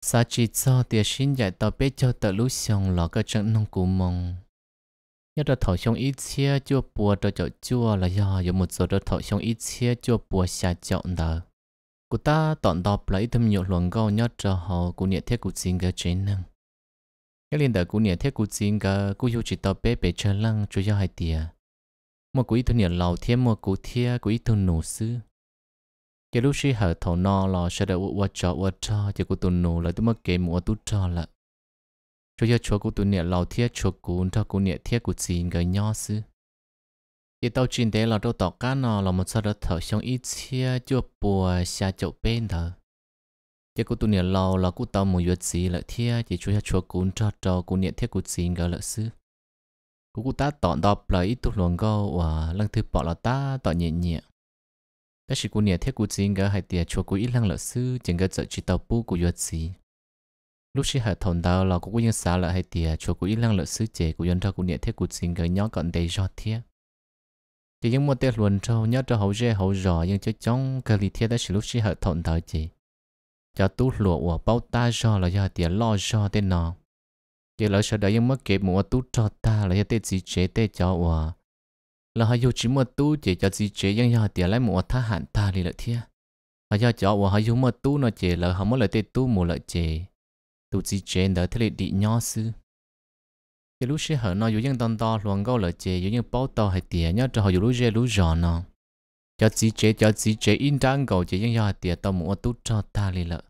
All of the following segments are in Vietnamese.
sa chỉ cho tiền xin dạy tao biết cho tao lúc xong lọ cái chân nông cú mông nhớ ra thảo xong ít chia chua bùa cho chậu chua là một số đó thảo xong ít chia chua bùa xả chọn đó cụ ta tọn đọc lấy thêm nhiều luận câu nhớ cho họ cú niệm thiết cú xin cái chế năng nhớ liên đời cụ niệm thiết cụ xin cái cú yêu chỉ tao biết bể chơi lăng chủ do hai tiền một cụ ít thu niệm lầu thiên một cú thiên cú ít thu nổ sư giờ lúc xí hở thầu no lo sẽ đợi uất cho uất cho giờ cô tụi nụ là tụi mất kế mua tụi cho là cho giờ chúa cô tụi nhẹ lo thiết chúa cô cho cô nhẹ thiết cô xin cái nhỏ xứ giờ tao chín thế là đâu tỏ cá nó là một sao đó thở xong ít chia chúa bùa xa chậu bên thở giờ cô tụi nhẹ lo là cô tao một vật gì là thiết giờ chúa chúa cô cho cho cô nhẹ thiết cô xin cái là sư. cô cô ta tọn đọc lại ít tụi luồng câu và lăng thứ bỏ là ta tọn nhẹ nhẹ ta chỉ cú nhẹ thiết cú chỉ ngỡ hai tiệt chùa cú ít lăng lợ sư chỉ ngỡ trợ chỉ tàu bu cú yuột gì lúc chỉ hở thồn đào là cú yên xả lợ hai tiệt chùa cú ít lăng lợ sư chế cú yên thao cú nhẹ thiết cú chỉ ngỡ nhỏ cận đầy giọt thiết chỉ những một tiệt luận trâu nhớ cho hậu dê hậu rõ nhưng cho chống cái lý thiết ta chỉ lúc chỉ hở thồn đào chỉ cho tú lụa của bao ta do là do tiệt lo do tên nọ chỉ lỡ sợ đợi những mất kịp mùa tú cho ta là do tê chỉ chế tê cho của là họ yêu chỉ mua tu chỉ cho gì chế nhưng họ tiền lại một thá hạn ta đi lợi thia họ cho cho và họ yêu mua tu nó chế là họ mua lợi tê tu mua lợi chế tu gì chế đó thế lại đi nhỏ sư cái lúc xưa họ nó yêu những tông to luôn câu lợi chế yêu những bao to hay tiền nhớ cho họ yêu lúc chế lúc giò nó cho gì chế cho gì chế in trang gấu chế nhưng họ tiền tao một tu cho ta đi lợi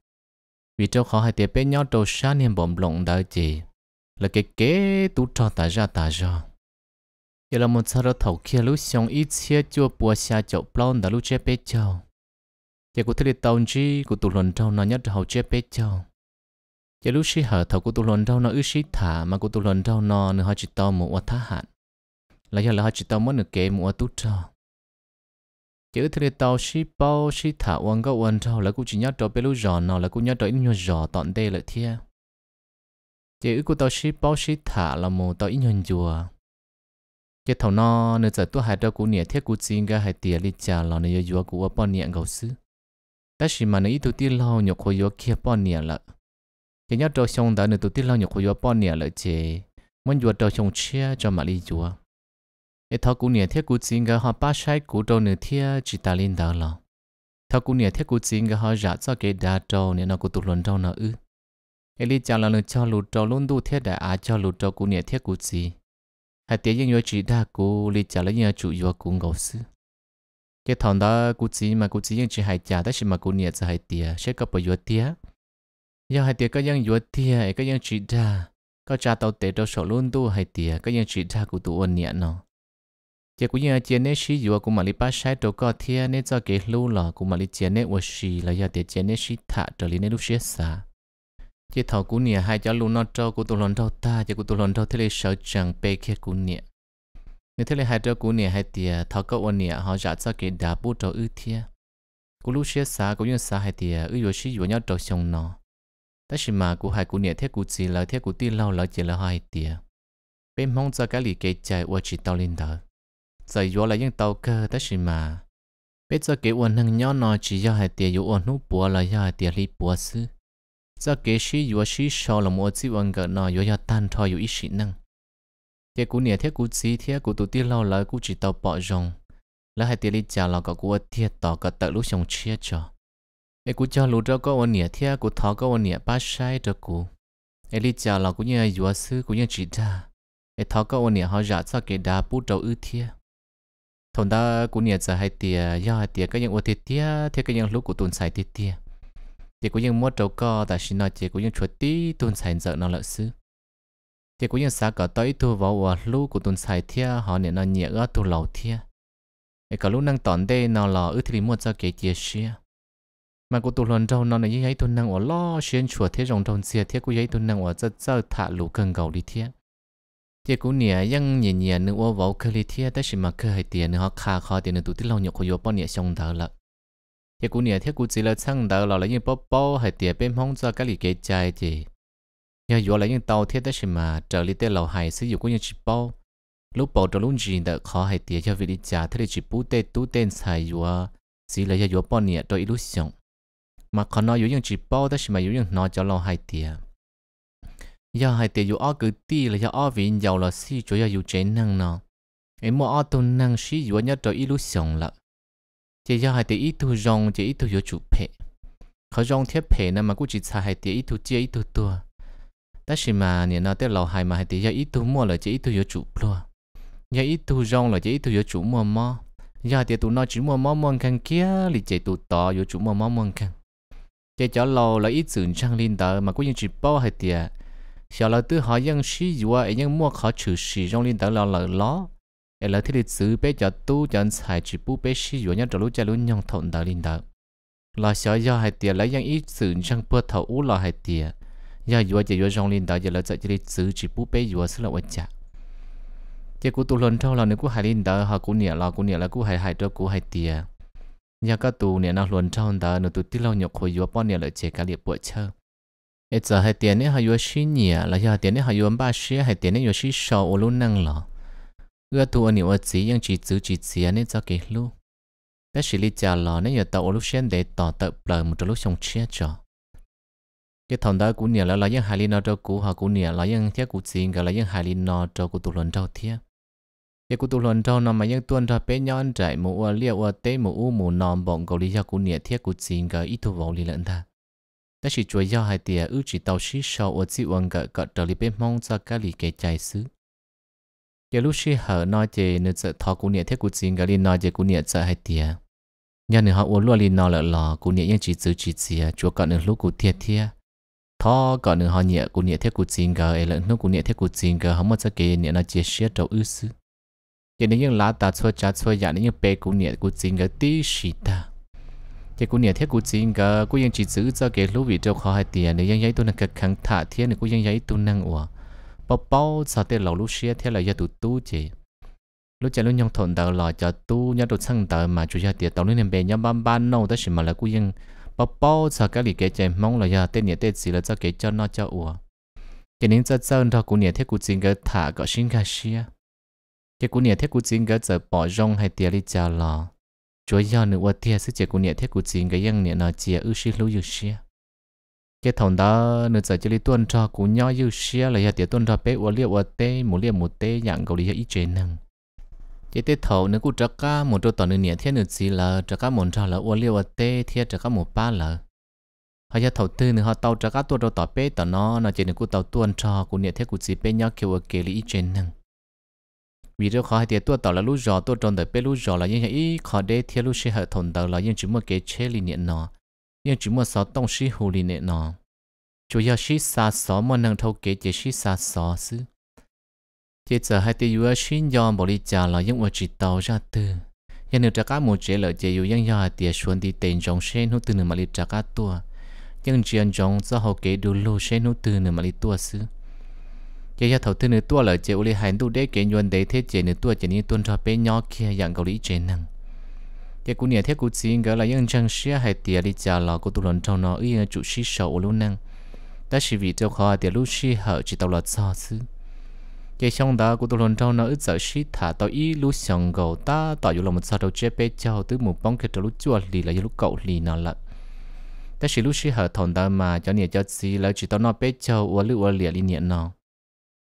vì cho họ hay tiền bé nhỏ trâu sáng niệm bồng lộng đó chế là cái kế tu cho ta ra ta ra giờ là một sao đó thầu kia lúc xong ít xe chua bùa xa chậu plon đã lúc chế bế chậu giờ cụ thấy tàu chi cụ tụ lần đầu nó nhất hậu chế bế chậu giờ lúc xí hở thầu cụ tụ lần đầu nó ư xí thả mà cụ tụ lần đầu nó nửa họ chỉ tàu một oa thá hạn là giờ là họ chỉ tàu mất nửa kế một oa tút trâu chữ thì tàu xí bao xí thả oan gấu oan trâu là cụ chỉ nhớ trâu bế lúc giò nó là cụ nhớ trâu ít nhớ giò tọn đây là thiê chữ cụ tàu xí bao xí thả là một tàu ít nhớ chùa cái thầu nó nơi giờ tôi hai đâu cũng nhẹ thiết cũng xin cái hai tiền đi trả là nơi vừa yêu ở bọn nhẹ gấu sứ ta chỉ mà nơi tôi tiên lo nhục hồi vừa kia bọn nhẹ là cái nhát trâu xong đó nơi tôi tiên lo nhục hồi vừa bọn nhẹ là chế muốn vừa trâu xong chia cho mà đi vừa cái thầu cũng nhẹ thiết cũng xin cái họ ba sai cũng trâu nơi thiết chỉ ta lên đó là thầu cũng nhẹ thiết cũng xin cái họ giả cho cái đa trâu nên nó cũng tụt luôn trâu nó ư cái lý trả là nơi cho lụt trâu luôn đủ thiết đại á cho lụt trâu cũng nhẹ thiết cũng gì hà tiếng những người chỉ đã cố lý trả lời những chủ yếu cũng ngầu sư cái thằng đó cố chỉ mà cố chỉ những chỉ hay trả đó mà cố nhiệt sẽ hay tiền sẽ có bao nhiêu tiền giờ hay tiền có những yếu tiền có những chỉ đã có trả tàu tệ đâu sổ luôn tu hay tiền có những chỉ đã cố tu ôn nhiệt nó chỉ cố những chỉ này sử dụng cố mà lý ba sai đâu có tiền nên cho cái lưu là cố mà lý chỉ này, vô sĩ là giờ tiền chỉ này sử thả trở lên lúc sẽ xa chỉ thầu cú nè hai cháu luôn nó cho của tôi lần trâu ta chỉ của tôi lần trâu thế này sợ chẳng bê kia cú nè nếu thế này hai cháu cú nè hai tiề thầu cậu ôn nè họ giả sao cái đá bút cho ư thiê cú lúc xia xa cú như xa hai tiề ư rồi xí rồi nhau trâu xong nó ta chỉ mà cú hai cú nè thế cú chỉ là thế cú ti lâu là chỉ là hai tiề bên mong cho cái lì cái chạy qua chỉ tàu lên đó. giờ gió là những tàu cơ ta chỉ mà bây giờ cái ôn hàng nhau nó chỉ do hai tiề yếu ôn nút bùa là do hai tiề lì bùa xứ giờ kế sĩ vừa sĩ sau là một chiếc vòng gợn nọ vừa ya tan thoi vừa ít sĩ năng thế cú nè thế cú gì thế cú tụt tiết lâu lại cú chỉ tàu bỏ rồng là hai tiết đi trả là có cú tiết tỏ có tự lúc xong chia cho ấy cú cho lù đó có ôn nè thế cú thọ có ôn nè ba sai cho cú ấy đi trả là cú như vừa sư cú như chỉ ra ấy thọ có ôn nè họ giả sao kể đá bút đầu ư thế thằng ta cú nè giờ hai tiết giờ hai tiết cái những ô tiết tiết thế cái những lúc cú tuần sai tiết tiết chỉ có những mua trâu co ta xin nói chỉ có những chuột tí tuần sài dở nó lợi sư chỉ có những xã cả tới thu vào và lũ của tuần sài thia họ nên nó nhẹ ở tu lầu thia để cả lũ năng tòn đây nó là ước thì mua cho kể chia sẻ mà của tu lần trâu nó này giấy tu năng ở lo xuyên chuột thế rồng trồng xia thế của giấy tu năng ở rất rất thả lũ cần cầu đi thia chỉ nhẹ nè ยัง nhẹ nhẹ nữa vào cơ lý thia ta xí mà cơ hay tiền nữa họ khá khó tiền nữa tụi tí lâu nhậu của yo bao nhẹ xong thở lợn 一姑娘听古只了唱到老了用包包还叠边碰着家里给摘的，要有了用刀贴的什么，这里的老还是有姑娘去包，路包着路人的靠还叠要为你家他的去不得都等菜药，只了要有半年到一路上，嘛可能有用去包的什么有用拿着老还叠，要还叠有二个地了要二位有了是主要有这能呢，哎么二都能是有呢到一路上了。chỉ cho hai tí ít thu rong chỉ ít thu yếu chủ phe, khó rong thiết phe nên mà cũng chỉ xài hai tí ít thu chia ít thu tua ta chỉ mà nè nó tới lâu hai mà hai tí cho ít thu mua là chỉ ít thu yếu chủ luôn giờ ít thu rong là chỉ ít thu yếu chủ mua mò giờ thì tụ nó chỉ mua mua mua khăn kia thì chỉ tụ to yếu chủ mua mua mua khăn chỉ cho lâu là ít sườn trang linh tờ mà cũng như chỉ bao hai lâu họ dân mua khó tí 小老都好像是有啊，已经莫考出市中领导了了了。ở lỡ thì lịch sử bé cho tu cho anh xài chỉ bu bé xí rồi cho lúc cha lúc nhong linh đạo là sợ hai tiền lấy những ít sự răng bơ thầu ú là hai tiền do vừa chỉ vừa rong linh đạo giờ lỡ chỉ lịch chỉ bu bé vừa sức là quan trọng chỉ cú tu lần là nếu hai linh đạo họ cú nhẹ là cú nhẹ là cú hai hai cho cú hai tiền nhà các tù nhẹ nào lần sau đạo nếu tụ tí lâu nhọc hồi vừa bao nhẹ lợi chỉ cả liệp bộ chơi ít giờ hai tiền này họ vừa xí nhẹ là giờ hai tiền này họ vừa ba xí hai tiền này vừa xí sầu luôn năng lọ ưa tu anh ở chỉ nhưng chỉ giữ chỉ chỉ nên cho cái lu ta chỉ lý chào lò nên giờ tàu lúc xem để tỏ tập bờ một lúc xong chia cho cái thằng đó cũng nhiều là là những hai linh nó cho cũ họ cũng nhiều là những thiết cũng xin cả là những hai linh nó cho cũng tụ luận trâu thiết cái cũng tụ luận trâu nó mà những tuần ra bé nhon chạy mù ua liệu ua tế mù u mù nòm bọn cầu lý do cũng nhiều thiết cũng xin cả ít thu vọng lý lận ta ta chỉ chuối do hai tia ước chỉ tàu xí sau ua chỉ uang cả cả trở lý bên mong cho cái lý cái chạy xứ giờ lúc xí hở nói chê nữ sợ thọ cũng niệm thế cú chín cái liền nói chê cú niệm sợ hay tiệt nhân nữ họ uống luôn liền nói lợ lò cú niệm yên chỉ giữ chỉ chia chúa cọ nữ lúc cú thiệt thiệt thọ còn nữ họ niệm cú niệm thế cú chín cái lợ lúc cú niệm thế cú chín cái không mất cái kế niệm nó chia sẻ đầu ư sư giờ nếu như lá ta xua chá xua dạ nếu như bê cũng niệm cú chín cái tí xì ta giờ cũng niệm thế cú chín cái cũng yên chỉ giữ cho cái lúc vị đâu khó hay tiệt nếu yên giấy tôi năng cực kháng thả nếu cũng yên giấy tôi năng uổng bố bố sao tiền lầu lúc xưa thế là giờ tụ tu chị lúc chạy lúc nhông thuận đầu là cho tu nhớ tụt sang tờ mà chủ gia tiền tàu lúc nên bè nhá ban ban nâu tới xí mà là cú yên bố bao sao cái lì cái chạy mong là giờ tên nhiệt tên gì là cho cái cho nó cho ủa cho nên cho cho nó cú nhiệt thế cú chính cái thả có xin cái xia cái cú nhiệt thế cú chính cái giờ bỏ rong hay tiền đi chào lò chúa giờ nữa tiền sức chạy cú nhiệt thế cú chính cái yên nhiệt nó chia ưu xí lưu yếu xia cái thằng đó nửa giờ chơi đi tuần trò cú nhau như xia là giờ tiệt tuần trò bé uo liu uo tê một liu một tê dạng cầu đi giờ ít chuyện năng cái tê thầu nữa cú trắc cá một trâu tuần nửa nhẹ thiên nửa gì là trắc cá một trò là uo liu uo tê thiên trắc cá một ba là họ giờ thầu tư nữa họ tàu trắc cá tuần trâu tỏ bé tỏ nó nó chỉ nửa cú tàu tuần trò cú nhẹ thiên cú gì bé nhau kêu uo kề lý ít chuyện năng vì đó khó thì tôi tạo là lú giò tôi tròn tới bé lú giò là những cái khó để thiên lú sẽ hệ thằng tàu là những chúng mà cái chế lý niệm nó nhưng chỉ một số tông sĩ hồ lì nệ nọ, chủ yếu sĩ xa xó mà nâng thâu kế chế sĩ xa xó sư chế giờ hai tiêu yếu sĩ do bỏ đi trả là những vật chỉ tàu ra từ nhưng nếu trả cá một chế lợi chế yếu những do hai tiêu xuống đi tiền trong xe nút từ nửa mà đi trả cá tua nhưng chuyện trong do hậu kế đủ lô xe nút từ nửa mà đi tua sư chế gia thầu từ nửa tua lợi chế uli hành tu đế kế nhuận đế thế chế nửa tua chế ni tuân cho bé nhỏ kia dạng cầu lý chế năng thế cú nhà thế cú xin gọi là những trang xe hay tiền đi chào là cú tụ lần trong nó ý chủ sĩ sầu luôn năng ta chỉ vì cho khó tiền lúc sĩ hở chỉ tàu là sao chứ cái xong đó cú tụ lần trong nó ít giờ sĩ thả tàu ý lúc xong gầu ta tỏ dụ là một sao đầu chế bê cho tứ một bóng cái tàu lúc chua lì là lúc cậu lì nó lận ta chỉ lúc sĩ hở thằng ta mà cho nhà cho xí là chỉ tao nó bê cho uống lựu uống lìa lì nhện nó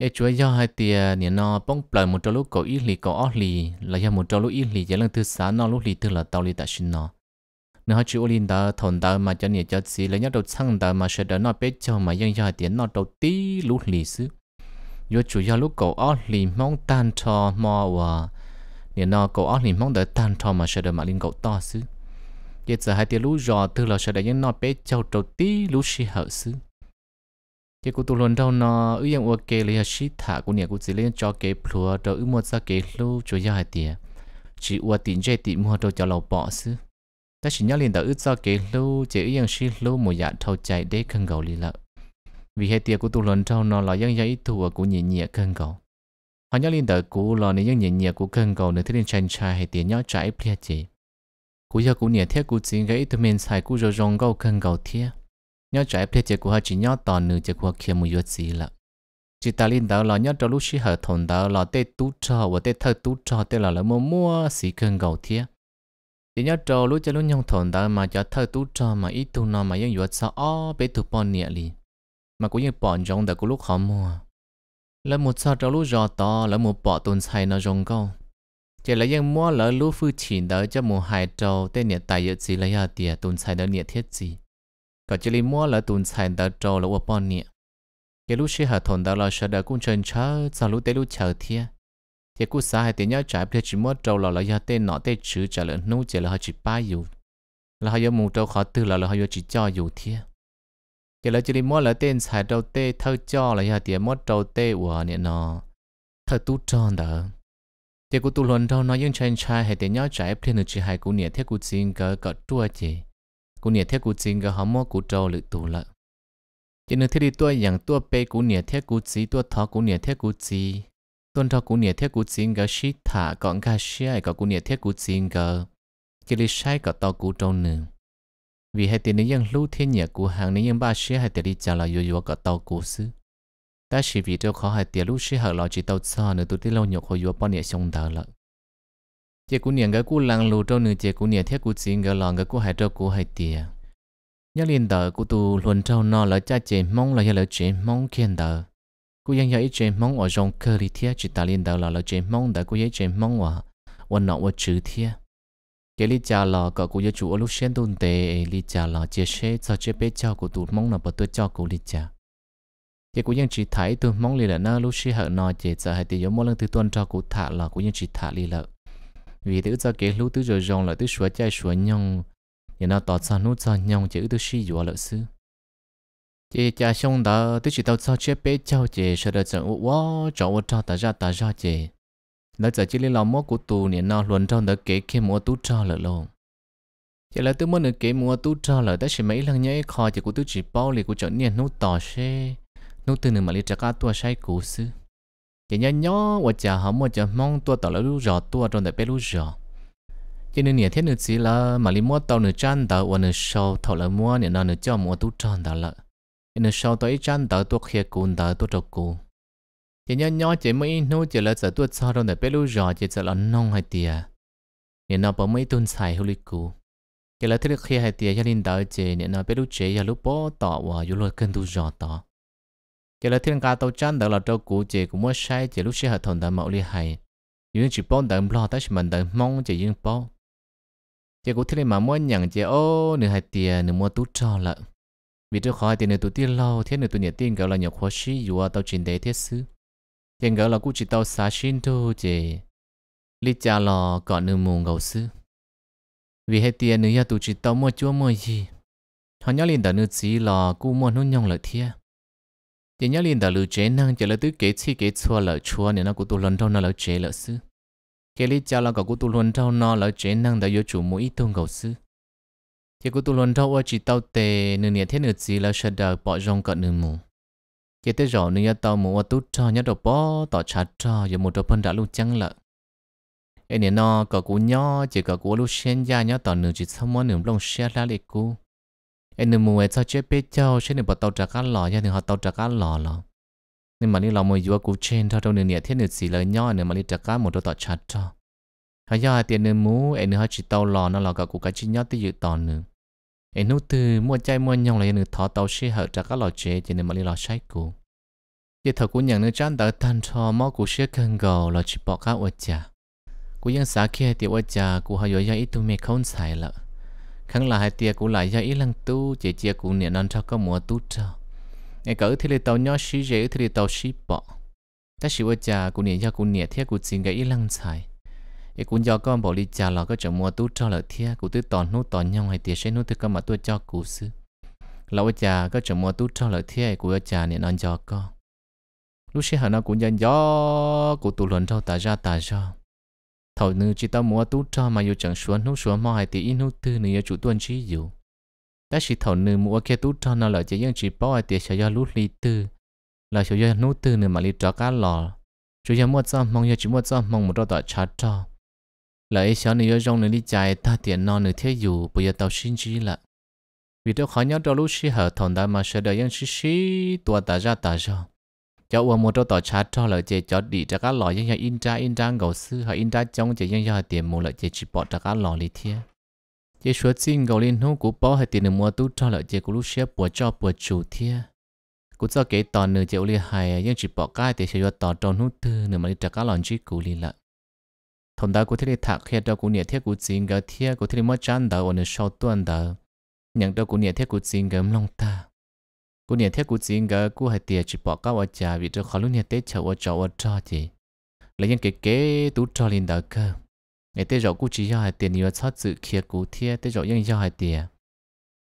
ê chúa do hai tia nè nó bông bờ một trâu lúc cổ ít lì cổ ót lì là do một trâu lúc ít lì giờ lần thứ sáu nó lúc lì thứ là tàu lì tại sinh nó nó hai chú linh đó thôn đó mà cho nè cho xí lấy nhau đầu xăng đó mà sẽ đỡ nó bé cho mà dân do hai tia nó đầu tí lúc lì xứ do chủ do lúc cổ ót lì mong tan cho mò và nè nó cổ ót lì mong đỡ tan cho mà sẽ đỡ mà linh cậu to xứ giờ hai tia lúc rò thứ là sẽ đỡ những nó bé cho đầu tí lúc xí hở xứ chỉ cụ tụ luôn đâu nó ưu yên ua kê lấy shit thả cô nhà cô chỉ lên cho kê plua đó ưu mua ra kê lu cho gia hai tiền chỉ ua tiền chơi tiền mua đồ cho lầu bỏ xứ ta chỉ nhớ liền đó ưu cho kê lu chỉ ưu yên shit lu một dạng thâu chạy để khăn gầu lì lợ vì hai tiền cụ tu luôn đâu nó là yên giấy thua cụ nhẹ nhẹ khăn gầu họ nhớ liền đó cụ là nên yên nhẹ nhẹ cụ khăn gầu nữa thế nên chăn trai hai tiền nhớ trái plia chỉ cụ giờ cụ nhẹ thiết cô chỉ cái tụi mình xài cô rồi rong gầu khăn gầu thiết nhớ trái phía chế của họ chỉ nhớ tòn nửa chế của kia mùi yếu gì là chỉ ta linh đó là nhớ cho lúc sĩ hợp thôn đó là tê tú cho và tê thơ tú cho tê là là mua mua xí cơn gầu thiê chỉ nhớ cho lúc cho lúc nhông thôn đó mà cho thơ tú cho mà ít tu nó mà yên yếu sao ó bê tu bọn nhẹ li mà cũng như bọn giống đó của lúc họ mua là mùa sao cho lúc giò to là mùa bỏ tôn sai nó giống câu chỉ là yên mua là lúc phư chỉ đó cho mùa hai trâu tê nhẹ tài yếu gì là yếu tiền tôn sai đó nhẹ thiết gì có chỉ li mua là tuần sản đã trâu là uổng bọn nè cái lúc xe hạ thôn đã là sợ đã cũng chân chớ sau lúc tới lúc chờ thia thì cũng xa hai tiếng nhớ trái thì chỉ mua trâu là là do tên nọ tên chữ trả lời nô chỉ là họ chỉ ba dù là họ mua mù trâu khó tư là là họ chỉ cho dù thia cái là chỉ mua là tên xài trâu tê thơ cho là do tiếng mua trâu tê của nè nó thơ tu tròn đó thì cũng tu luận trâu nó những chân trai hai tiếng nhớ trái thì nữa chỉ hai cũng nè thế cũng xin cỡ cỡ chua chỉ cú cú cú cú cú cú cú cú cú cú cú cú trâu trâu tù chỉ chỉ thiết đi thả tàu กูเนี่ยเทียกูจริงก็หอมมัวกูโจหรือตูละยันนึงที่ดีตัวอย่างตัวเปกูเนี่ยเทียกูจีตัวทอกูเนี่ยเทียกูจีต้นทอกูเนี่ยเทียกูจริงก็ชิถาก่อนกาเชียก็กูเนี่ยเทียกูจริงก็จิลิใช้ก็ต่อกูโจหนึ่ง vì hai tiền những lưu thiên nhà cú hàng những ba xe hai tiền đi trả lại yếu yếu cả tàu cú sư ta chỉ vì cho khó hai tiền lưu xe hàng lo chỉ tàu xa nữa tụi đi lâu nhọc hồi yếu bao nhiêu xong đào lại chị cũng niệm cái cú lăng lù trâu nửa chị cũng niệm thiết cú xin cái lòng cái cú hải trâu cú hải tiề nhớ liền tờ cú tu luôn trâu nó là cha chị mong là giờ là chị mong kiên tờ cú ยัง giờ ít chị mong ở trong cơ đi thiết chỉ ta liền tờ là là chị mong tờ cú giờ chị mong hòa quan nọ quan chữ thiết cái lý cha là cậu cú giờ chủ ở lúc xem tuần lý cha là chia sẻ cho chế bé cho cú tu mong là bật tôi cho cú lý cha chị cũng ยัง chỉ thấy tôi mong liền là nó lúc xí hở nó chị sợ hay thì giống lần từ tuần cho cú thả là cũng ยัง chỉ thả liền là vì tự cho kể lúc tự rồi rong là tự sửa chạy sửa nhông nhà nó tỏ ra nút ra nhông chỉ tự suy dọa lợi sư chị cha xong đó tự chỉ tao cho chế bé cháu chị sợ đợi chẳng uổng quá cháu uổng cho ta ra ta ra chị nó giờ chỉ lấy lòng mốt của tù nhà nó luận trong đó kể khi mua tú cho lợi luôn chỉ là tôi muốn được kể mua tú cho lợi tất chỉ mấy lần nhớ khó chỉ của tôi chỉ bao lì của chọn nhà nút tỏ xe nút từ nửa mà lấy trả cá tua sai cũ sư chỉ nhớ nhớ và chờ họ mua chờ mong tua tàu lũ rò tua trong đại bé lũ rò cho nên nhà thiết nữa chỉ là mà đi mua tàu nửa chăn tàu và nửa sau tàu là mua nửa nửa cho mua tú chăn tàu là nửa sau tàu ít chăn tàu tua khe cùn tàu tua trâu cù chỉ nhớ nhớ chỉ mới nô chỉ là sợ tua sao trong đại bé lũ rò chỉ sợ là nông hay tiề nửa nọ bỏ mấy tuần xài hôi cù chỉ là thiết khía hay tiề gia đình tàu chỉ nửa nọ bé lũ chế và lũ bó tàu và lũ lôi cân tú rò tàu cái là thiên ca tàu chân đó là trâu cũ chỉ cũng muốn sai chỉ lúc xưa hợp thôn đã mạo li hay những chỉ bón đầm lo tới mình đầm mong chỉ những bón chỉ cũng thiên mà muốn nhận chỉ ô nửa hai tiền nửa mua tú cho lợ vì trước khỏi tiền nửa túi tiền lâu thế nửa túi nhật tiền gọi là nhập khó xí dù à tàu chuyển đế thiết xứ tiền gọi là cũ chỉ tàu xá xin đô chỉ li cha lò còn nửa mù ngầu xứ vì hai tiền nửa nhà tú chỉ tàu mua chúa mua gì họ nhớ liền đợt nửa chỉ lò cũ mua nút nhong lợi thiệt thì nhớ liền đã lưu chế năng chỉ là tứ kế chi kế chua lỡ chua nên nó cũng tu lần thâu nó lỡ chế lỡ sư cái lý cha là có cũng tu lần đâu nó lỡ chế năng đã vô chủ mỗi ít tôn cầu sư thì cũng tu lần thâu ở chỉ tao tề nửa nhà thế nửa gì là sợ đời bỏ rong cận nửa mù cái thế rõ nửa tao mù ở tu cho nhớ đầu bỏ tỏ chả cho giờ một đầu phân đã luôn chăng lợ em nè nó có cú nhỏ chỉ có cú lúc xuyên ra nhớ tỏ nửa chỉ xong mỗi nửa lòng xe ra lệ cú em nên mua sao chế biết cho chế nên bắt đầu trả cá lò gia đình họ đầu trả cá lò lò nên mà đi lòng mua vừa cú trên thôi đâu nên nhẹ thiết nên xì lời nhỏ nên mà đi trả cá một đôi tọt chặt cho họ do tiền nên mú em nên họ chỉ tàu lò nó lò cả cú cá chi nhỏ tí dự tòn nữa em nút từ mua chay mua nhong là nên thọ tàu xe hở trả cá lò chế cho nên mà đi lò sai cú giờ thọ cú nhận nên chán đỡ tan cho mò cú xe cần gầu lò chỉ bỏ cá ở chả cú vẫn xả kia thì ở chả cú họ dội ra ít tu mẹ không xài lợ khăng là hai tia cũng lại do ý lăng tu chỉ chia cũng niệm non cho có mùa tu cho ngày cỡ thì lấy tàu nhỏ xí rễ thì lấy tàu xí bỏ ta xí vợ cha cũng niệm do cũng niệm thiết cũng xin cái ý lăng xài ý cũng do con bỏ đi cha là có chỗ mùa tu cho là thiết cũng tư tòn nút tòn nhau hai tia sẽ nút thức cơ mà tôi cho cũ sư là vợ cha có chỗ mùa tu cho là thiết cũng vợ cha niệm non cho con lúc xí hà nó cũng nhận gió cũng tụ luận cho ta ra ta ra thầu nữ chỉ ta mua tú cho mà yêu chẳng xuống nút xuống mò hay thì in nút tư nữ chủ tuân chỉ dù ta chỉ thầu nữ mua kia tú cho nó là chỉ những chỉ bao hay thì sẽ do lút lý tư là sẽ do nút tư nữ mà lý cho cá lò chủ nhà mua cho mong yêu chỉ mua cho mong một đôi tỏi chát cho là ấy xóa nữ trong nữ lý chạy ta tiền non nữ thế dù bây giờ tao xin chỉ là vì tôi khó nhớ đôi lúc xí hợp thằng đã mà sẽ đợi những xí xí tua ta ra ta ra cho uo một trâu tỏ chá cho lợi chế cho đi cho các lò dân dân in ra in ra ngầu sư hay in ra trong chế dân dân tiền mua lợi chế chỉ bỏ cho các lò lý thiê chế số xin ngầu liên hô của bỏ hay tiền mua tu cho lợi chế của lúc xếp bùa cho bùa chủ thiê cũng cho cái tòn nửa chế liên hài nhưng chỉ bỏ cái thì sẽ cho tỏ trong hút tư nửa mà đi cho các lò chỉ cũ liên lại thằng đó cũng thấy thạc khi đó cũng nhẹ thiết cũng xin cái thiết cũng thấy mất chán đó ở nơi sau tuần đó nhận đó cũng nhẹ thiết cũng xin cái lòng ta cú nhảy theo cú chỉ ngờ cú hay tiền chỉ bỏ cao ở nhà vì cho khó luôn nhảy tết chờ ở chỗ ở cho chị lấy những cái kế tú cho lên đó cơ ngày tết rồi cô chỉ cho hai tiền nhiều sót dự kia cú thiết tết rồi nhưng cho hay tiền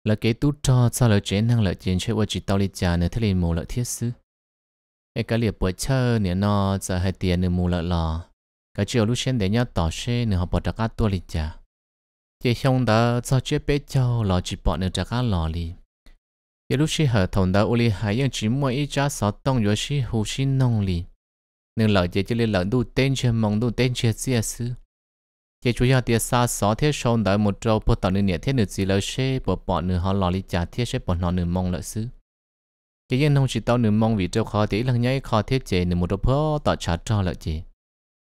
là cái tú cho sao là chế năng là tiền chơi ở chỉ tao đi nhà nữa thế liền mù lợi thiết sư ai cái liệp bỏ chơi nữa nó giờ hay tiền nữa mù lợi lò cái chiều lúc xem để nhau tỏ xe nữa họ bỏ ra cá tua lên nhà chị xong đó sao chơi bé cho lò chỉ bỏ nữa ra cá lò liền 有 lúc 是和同道屋里还用只摸一家扫动，有时呼吸弄里。nên lợi chế chế lên lợi đủ tên chế mong đủ tên chế chế sư. Chế chú yào tiết xa xó thiết sông đợi một trâu bố tạo nữ nhẹ thiết nữ dì lợi xê bỏ nữ họ lò lý trả thiết xê bố nó mong lợi sư. Chế yên nông chỉ tạo nữ mong vì trâu khó tí lăng nháy khó thiết chế nữ một trâu bố tạo trả trò lợi chế.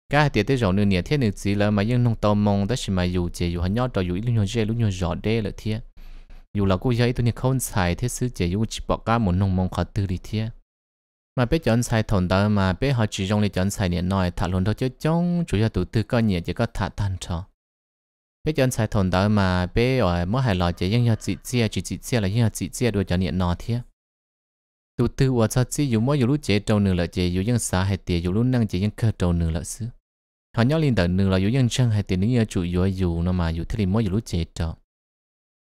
Cả tiết tế rộng nữ nhẹ thiết nữ mà yên nông tạo mong tất xì mà dù chế dù hả nhó trò dù ít lưu nhô dê lưu nhô rõ thiết dù là cô giấy tôi không xài thế sứ chỉ chỉ bỏ cả một nông mong khó tư đi thế mà bé chọn xài thổn đó mà bé họ chỉ trong để chọn xài điện nói thả luôn thôi chứ trong chủ yếu tụ tư có nhẹ chỉ có thả tan cho bé chọn xài thổn đó mà bé ở mỗi hai lò chỉ những hạt chị chia chị chia là những chị chia đôi chọn điện nói thế tư và sao chỉ dù mỗi lúc chế trâu nửa là chế dù những xã hay tiền dù lúc năng chế những cơ trâu nửa là xứ họ nhớ lên tận nửa là dù những trang hay tiền những chủ yếu dù nó mà dù thì mỗi dù lúc chế trâu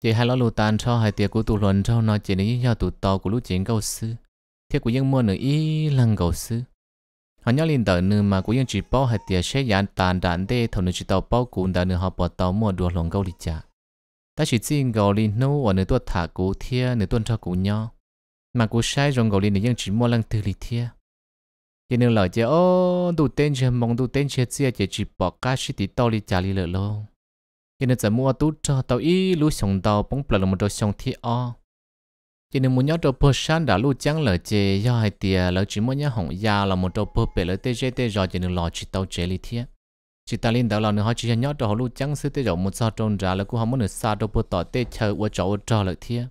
thì hai lão lù tàn cho hai tiệc của tụ luận cho nói chỉ đến nhau tụ tàu của lũ chiến cầu sư thiết của những mua nữa ý lăng cầu sư họ nhớ liền tờ nữa mà của những chỉ bao hai tiệc sẽ dán tàn đạn đê thầu nửa chỉ tàu bao cũng đạn nữa họ bỏ tàu mua đồ lòng cầu đi trả ta chỉ xin gầu liền nô ở nửa tuột thả cú thia nửa tuần cho cú nhau mà cú sai rong gầu liền nửa những chỉ mua lăng từ lịch thia chỉ nửa lời chỉ ô tụ tên chưa mong tụ tên chưa chia chỉ chỉ bỏ cá sĩ tí tàu đi trả lịch lợ luôn cho nên giờ mua tú cho tàu y lú sòng tàu bóng bờ là một đồ sòng thi o cho nên muốn nhớ đồ bơ san đã lú chẳng lỡ chê do hai tia lỡ chỉ muốn nhớ hồng, ya là một đồ bơ bể lỡ tê chê tê rồi cho nên lò chỉ tàu chế lý thiệt chỉ ta lên đầu là nữa họ chỉ nhớ đồ họ lú chẳng sư tê rồi một sao trôn ra là cũng họ muốn được xa đồ bơ tỏ tê chờ qua chỗ cho lỡ thiệt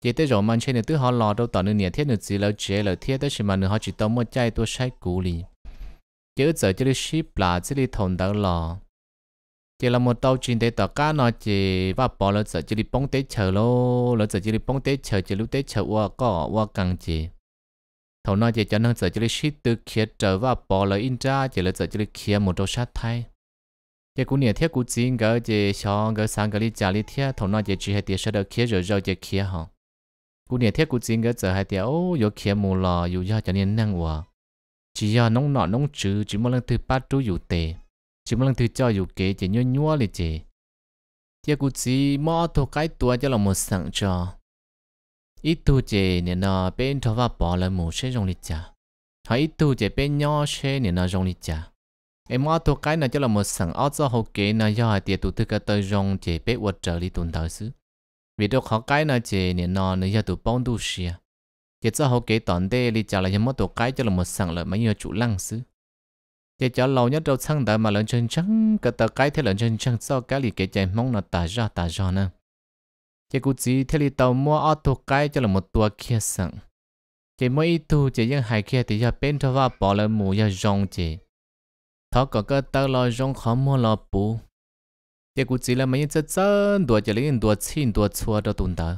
chỉ tê rồi mang trên nữa tứ họ lò đâu tỏ nữa nhẹ thiết nữa gì lỡ chế lỡ thiệt tới chỉ mà nữa họ chỉ tàu mua chay tua sai cũ li chứ giờ chỉ đi ship là chỉ đi thòng đầu lò thì là một tàu chuyện tế tàu cá nó chỉ và bỏ lỡ giờ chỉ đi bóng tế chờ lô lỡ giờ chỉ đi bóng tế chờ chỉ lúc tế chờ qua có qua càng chỉ thầu nó chỉ cho nên giờ chỉ đi ship từ kia trở và bỏ lỡ in ra chỉ lỡ giờ chỉ đi kia một đôi sát thay cái cú nhiệt thiết cú chín cái chỉ cho cái sang cái đi trả đi thiết thầu nó chỉ chỉ hai tiền sát được kia rồi rồi chỉ kia hả cú nhiệt thiết cú chín cái chỉ hai tiền ô yo kia mù lò yo cho nên năng hòa chỉ do nông nọ nông trừ chỉ một lần thứ ba trú yo tệ chỉ mang thứ cho dù kế chỉ nhua nhua lì chỉ Tiếc cú chỉ mò thô cái tua cho là một sẵn cho ít tu chỉ nên nó bên thọ và bỏ là một sẽ dùng lì chả hay ít tu chỉ bên nhỏ sẽ nên nó dùng lì chả em mò thô cái này cho là một sẵn ở chỗ hậu kế nó do tiếc tụ thức cái tới dùng chỉ bên vật trợ đi tồn tại xứ vì đó khó cái này chỉ nên nó nó do tụ bông tu xia chỉ cho hậu kế toàn đây lì chả là em mò thô cái cho là một sẵn là mấy nhiều chủ lăng xứ chỉ cho lâu nhất đâu sang đời mà lần chân trắng cái tờ cái thế lần chân trắng sau cái lì cái chạy mong là tà ra tà ra nè chỉ cú chỉ thế lì tàu mua ô tô cái cho là một tua kia sẵn chỉ mỗi ít tu chỉ những hai kia thì giờ bên thua vào bỏ lên mù giờ rong chỉ thọ có cái tờ lo rong khó mua lo bù chỉ cú chỉ là mấy chất chân đùa chỉ lấy đùa chín đùa chua cho tụn tờ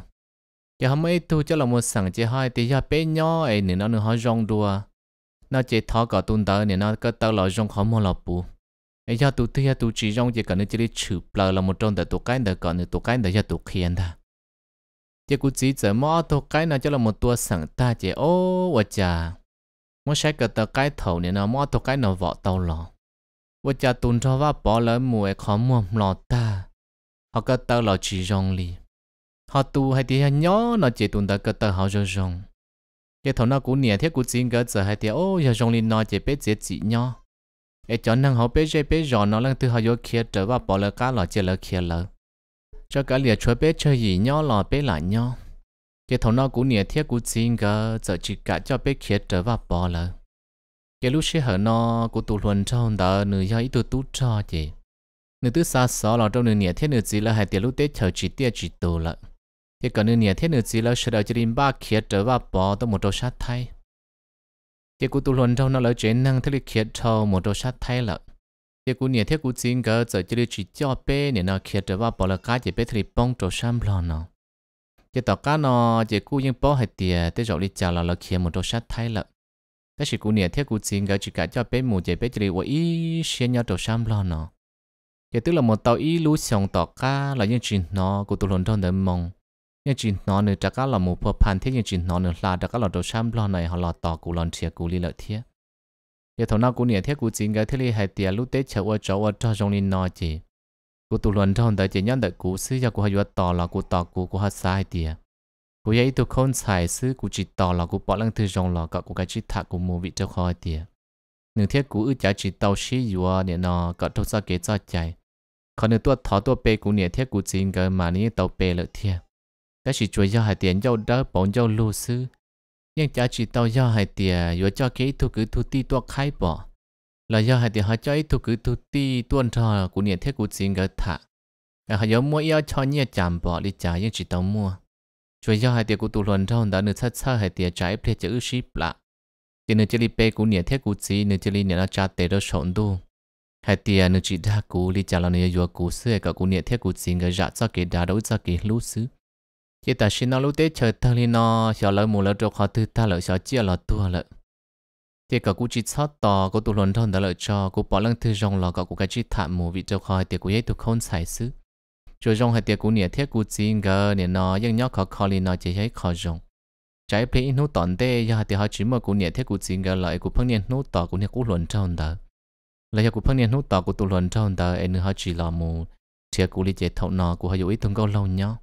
chỉ hôm ấy tu cho là một sẵn chỉ hai thì giờ bên nhau ấy nữa nó nữa họ rong đùa nó chỉ thọ cả tuần tới nên nó cứ tao lo rong khó mua lọc bù ấy cho tụi thấy tụi chỉ rong chỉ cần nó chỉ đi chửi bờ là một trong tại tụi cái đời còn tụi cái đời cho tụi khiên ta chỉ cũng chỉ giờ mò tụi cái nó cho là một tua sẵn ta chỉ ô và chà mò sẽ cả tờ cái thầu nên nó mò tụi cái nó vọ tàu lọ và chà tuần cho va bỏ lỡ mùa khó mua lọ ta họ cứ tao lọ chỉ rong li họ tụi hay thì nhỏ nó chỉ tuần tới cứ tao họ rong giờ thằng nó cũng nhẹ theo cũng xin cái giờ hai tiếng ô giờ trong linh nó chỉ biết dễ chỉ nhau ấy cho năng họ biết chơi biết rõ nó lần thứ hai vô kia trở vào bỏ lỡ cá lọ chơi lỡ kia lỡ cho cả liệt chúa biết chơi gì nhau lọ biết lại nhau giờ thằng nó cũng nhẹ theo cũng xin cái giờ chỉ cả cho biết kia trở vào bỏ lỡ cái lúc xưa hở nó cũng tụ luận trong đó nửa giờ ít tụ tụ cho gì, nửa thứ sáu sáu lọ trong nửa nhẹ theo nửa gì là hai tiếng lúc tết chơi chỉ tiếc chỉ tụ lợ cái còn nữa nhà thế nữa chỉ là sửa đầu chỉ ba kia trở ba bỏ tới một đồ sát thay cái cú tu luận trong nó là chuyện năng thế là kia trâu một đồ sát thay là cái cú nhà thế cú chính cỡ giờ chỉ là chỉ cho bé nhà nó kia trở ba bỏ là cái chỉ bé thì bông đồ sam lo nó cái tàu cá nó chỉ cú nhưng bỏ hết tiền tới rồi đi chào là là kia một đồ sát thay là thế thì cú nhà thế cú chính cỡ chỉ bé một chỉ bé chỉ là ý xem nhau đồ sam lo một tàu ý lú xong tàu cá là những chuyện nó cú tu luận trong đời nhưng chỉ nó nữa chắc là một bộ phận thế nhưng nó nữa là chắc là đồ xem lo này họ là tỏ cụ lon chia cụ li lợi thiết giờ thầu nào cụ nhẹ thiết cụ chính cái thế li hay tiền lúc tết chờ qua cháu qua trong linh nó chỉ cụ tụ luận trong đại chỉ nhân đại cụ sư cho cụ hay vừa tỏ là cụ tỏ cụ cụ hết sai tiền cụ ấy tụ không xài sư cụ chỉ tỏ là cụ bỏ lăng từ trong là cả cụ cái chỉ thả cụ mua vị cho khỏi tiền nửa thiết cụ ư chả chỉ tàu xí vừa nhẹ nó cả thâu sa kế cho chạy còn nửa tua thọ tua bê cụ nhẹ thiết cụ chính cái mà ní tàu bê lợi thiết ta chỉ chuối do hai tiền do đó bọn do lô sư nhưng cha chỉ tao do hai tiền rồi cho cái thu cứ thu ti tua khai bỏ là do hai tiền họ cho ít thu cứ thu ti tuôn trò của niệm thế của xin gỡ thả họ giống mua yêu cho nhia chạm bỏ đi trả nhưng chỉ tao mua chuối do hai tiền của tụ luận trong đã nửa sát xa hai tiền trái phê chữ ship lạ thì nửa chỉ đi pe của niệm thế của xin nửa chỉ đi niệm là cha tệ đó sống đu hai tiền nửa chỉ đa cú đi trả là nửa vừa cú xưa cả của niệm thế của xin gỡ dạ cho cái đá đấu cho cái lú xứ chỉ ta xin nó lúc tết chờ ta lên nó sợ lỡ mù lỡ trâu khó tư ta lỡ sợ chia lỡ tua lỡ thì cả cú chỉ sót tò cú tu luận thôn đã lỡ cho cú bỏ lăng thư rong lỡ cả cú cái chỉ thảm mù vị trâu khó thì cú ấy tụ không xài xứ cho rong hay tiệc cú nhẹ thiết cú chỉ ngờ nhẹ nó nhưng nhóc khó khó lên nó chỉ thấy khó rong trái plei nút tòn tê giờ thì họ chỉ mơ cú nhẹ thiết cú chỉ ngờ lại cú phăng nhẹ nút tò cú nhẹ cú luận thôn đã lại cú phăng nhẹ nút tò cú tu luận thôn đã em họ chỉ là mù thiệt cú lý chế thấu nó cú họ dụ ý tung câu lâu nhau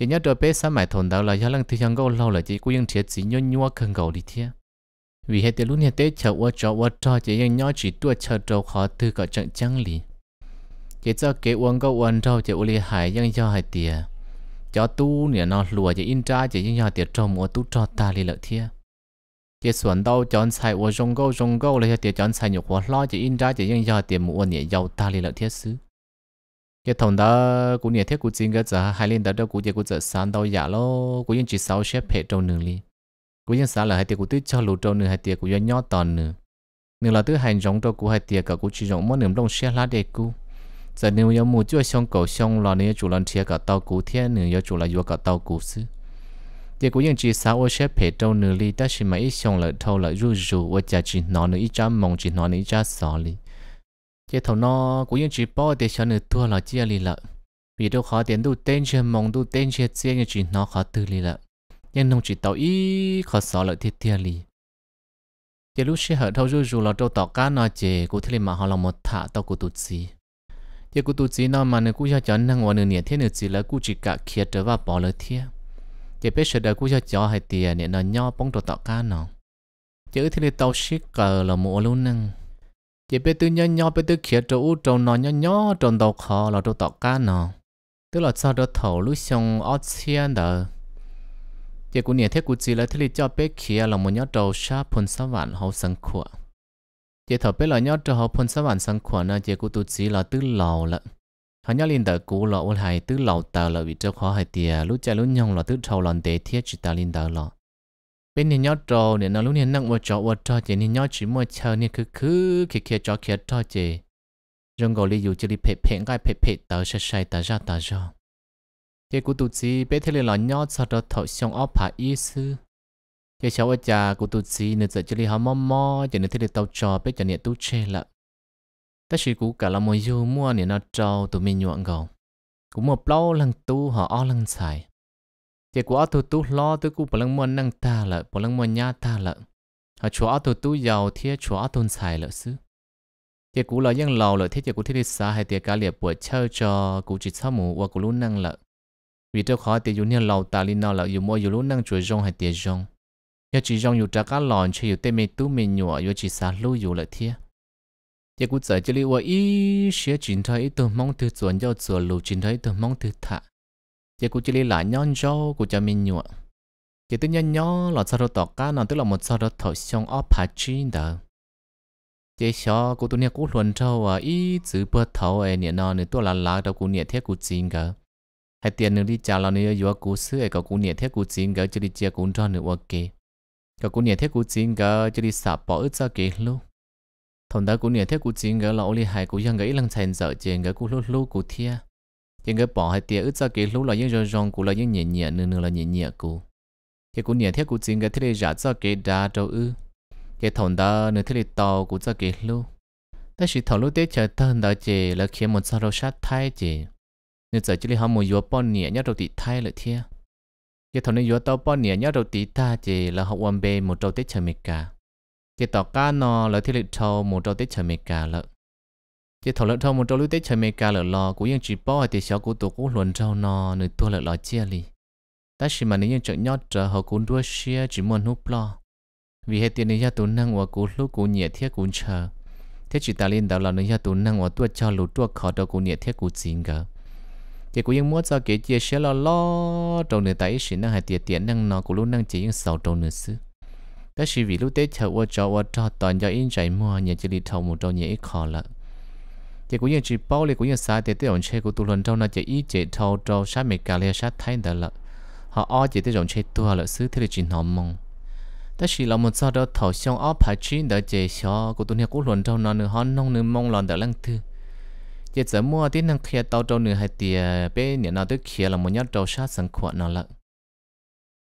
chỉ nhớ đôi bé sáng mai thôn đó là do lần thứ hàng gấu lâu là chỉ cũng ยัง thiệt chỉ nhớ nhua cần cầu đi thiệt vì hết từ luôn hiện tế chờ ô cho ô cho chỉ ยัง nhớ chỉ tua chờ đầu khó từ cả trận trăng lì chỉ cho kế uống gấu uống rau chỉ ô li hải ยัง do hải tiệt cho tu nè nó lùa chỉ in ra chỉ ยัง do tiệt trong mùa tu cho ta li lợi thiệt chỉ xuân đâu chọn sai ô rong gấu rong gấu là tiệt chọn sai nhục hoa lo chỉ in ra chỉ ยัง do tiệt mùa nhẹ giàu ta li lợi thiệt xứ cái thùng đó cũng nhiệt thiết của chính cái giờ hai liên đó đâu cũng giờ của giờ sáng đâu giả lo cũng những chỉ sáu xếp hệ trâu nương li cũng những sáng là hai tiệc của tứ cho lù trâu nương hai tiệc của do nhỏ toàn nương nương là thứ hành giống trâu của hai tiệc cả của chỉ giống món nương rong xe lá để cũ giờ nếu yêu mua chưa xong cầu xong là nương chủ lần thiệt cả tàu cũ thiên nương yêu chủ là yêu cả tàu cũ xứ giờ cũng những chỉ sáu xếp hệ trâu nương li ta chỉ mấy xong là thâu là rú rú và chả chỉ nói nương ít trăm mong chỉ nói nương ít trăm sáu li chế thầu nó cũng như chỉ bỏ để cho người tua là chia lì lợ vì đâu khó tiền đâu tên chưa mong đâu tên chưa chia như chỉ nó khó tư lì lợ nhưng nông chỉ tàu ý khó sợ lợi thiết thiên lì chế lúc xe hở thâu dù dù là đâu tỏ cá nó chế cụ thể mà họ là một thả tàu cụ tụt gì chế cụ tụt gì nó mà nửa cụ cho chọn năng ngoài nửa nhẹ thế nửa gì là cụ chỉ cả kia trở vào bỏ lỡ thiết chế biết sợ đời cụ cho cho hay tiền nhẹ nó nhau bóng đồ tỏ cá nó chế thế là tàu ship cờ là mua luôn năng chỉ biết tư nhỏ nhỏ biết tư kia trâu u trâu nó nhỏ nhỏ trâu đầu khó là trâu tọt cá nó tức là sao đó thầu lúc xong ót xiên đó chỉ cũng nhớ thấy cũng chỉ là thế cho bé khía là một nhỏ trâu sa phun sa vạn hậu sân khua chỉ thầu bé là nhỏ trâu hậu phun sa vạn sân khua nó chỉ cũng tu chỉ là tư lầu lận họ nhớ linh đỡ cũ là ôn hay tư lầu tờ là vì trâu khó hay tiề lúc chạy lúc nhong là tư thầu lần tế thiết chỉ ta linh đỡ lọ bên này nhau trò này nó lúc này nặng một trò một trò chỉ này nhau chỉ một chờ này cứ cứ kia kia chỗ, kia trò chỉ rong gò li dù chỉ đi phê phê cái phê phê tớ sẽ say, tớ ra tớ ra cái cụ tụ chỉ bé thế là nhau sao đó thọ xong ốp hạ ý sư cái cháu ở nhà cụ tụ chỉ nữa giờ chỉ đi hóm mò mò chỉ nữa thế là tàu trò bé chỉ này tu chê lận ta chỉ cụ cả là một yêu mua này nó trò tụi mình nhuận gò cũng một lâu lần tu họ o lần xài chỉ của tôi tu lo tôi cũng bằng môn năng ta lợ bằng môn nhà ta lợ họ chúa tôi tu giàu thiệt chúa tôi xài lợ xứ chỉ của là dân lầu lợ thiết chỉ của thiết xã hay tiệt cả liệt buổi chơi cho cụ chỉ sao mù và cụ luôn năng lợ vì tôi khó tiệt dùng nhân lầu ta linh nào lợ dùng mua dùng luôn năng chuối rong hay tiệt rong giờ chỉ rong dùng trả cá lòn chơi dùng tê mê tu mê nhụa giờ chỉ xả lưu dùng lợ thiết chỉ của giờ chỉ li và ý sẽ chỉ thấy tôi mong từ chuẩn giao chuẩn lưu chỉ thấy tôi mong từ thả chỉ cũng chỉ là nhon rau của cha mình nhựa chỉ tự nhiên nhỏ là sao đó tỏ cá tức là một sao đó thổi xong óp hạt chín đó chỉ cho cô tu nhớ cũng luận cho à ý chữ bơ thấu ấy nhẹ nó nữa tôi là lá đầu cũng nhẹ theo cũng chín cả hay tiền nữa đi trả là nữa vừa cũng sửa ấy cũng nhẹ theo cũng chín cả chỉ đi chia cũng cho nữa ok cả cũng nhẹ theo cũng chín cả chỉ đi xả bỏ ít ra kỹ luôn thông đó cũng nhẹ theo cũng chín cả là ông đi hại cũng dân cái lăng thành dở chèn cái cũng lúc lúc cũng thia thì người bỏ hai tia ít ra cái lúc là những rong rong của là những nhẹ nhẹ nương nương là nhẹ nhẹ của cái cũng nhẹ thiết của chính cái thiết lý giả ra cái đa trâu ư cái thằng đó nương thiết lý to của ra cái lúc ta chỉ thằng lúc tết chờ thân đó chỉ là khiến một sao sát thay chỉ nương giờ chỉ là hâm một yếu bọn nhẹ nhất đầu tị thay lại thia cái thằng này yếu tao bọn nhẹ nhất đầu tị ta chỉ là học quan bê một trâu tết chờ mệt cả cái tao cá nó là thiết lý trâu một trâu tết chờ mệt cả lợ chỉ thảo lợn trong một trâu lưới tết chơi mê ca lở lò của những chỉ bao hay tiền xéo của tổ quốc luận trâu nò nửa tua lở lò chia li ta chỉ mà nếu những chợ nhót trở họ cũng đua xia chỉ muốn núp lo vì hết tiền nếu gia tốn năng của cú lúc cú nhẹ thiết cú chờ thế chỉ ta liên đạo là nếu gia tốn năng và tua cho lũ tua khó đầu cú nhẹ thiết cú chính cả chỉ cú những muốn cho kế chia sẻ lo lo trong nửa tay chỉ năng hai tiền tiền năng nó cú lúc năng chỉ những sáu trong nửa xứ ta chỉ vì lúc tết chờ qua cho qua cho toàn do in chạy mua nhẹ chỉ đi thầu một trong nhẹ ít khó lợn chỉ cũng như chỉ bao lì cũng như sai thì tiêu chuẩn chơi của tu lần trong là chỉ ý chỉ thâu cho sát mệt cả lìa sát thay đỡ lợ họ o chỉ tiêu chuẩn chơi tua lợ xứ thì là chỉ nọ mong ta chỉ là một sao đó thầu xong ó phải chín đỡ chế cho của tu này của luận trong nó nửa hòn nông nửa mong lần đỡ lăng thứ, chỉ giờ mua tiếng năng kia tàu cho nửa hai tiền bé nhà nào tới kia là một nhát trâu sát sân khoản nó lợ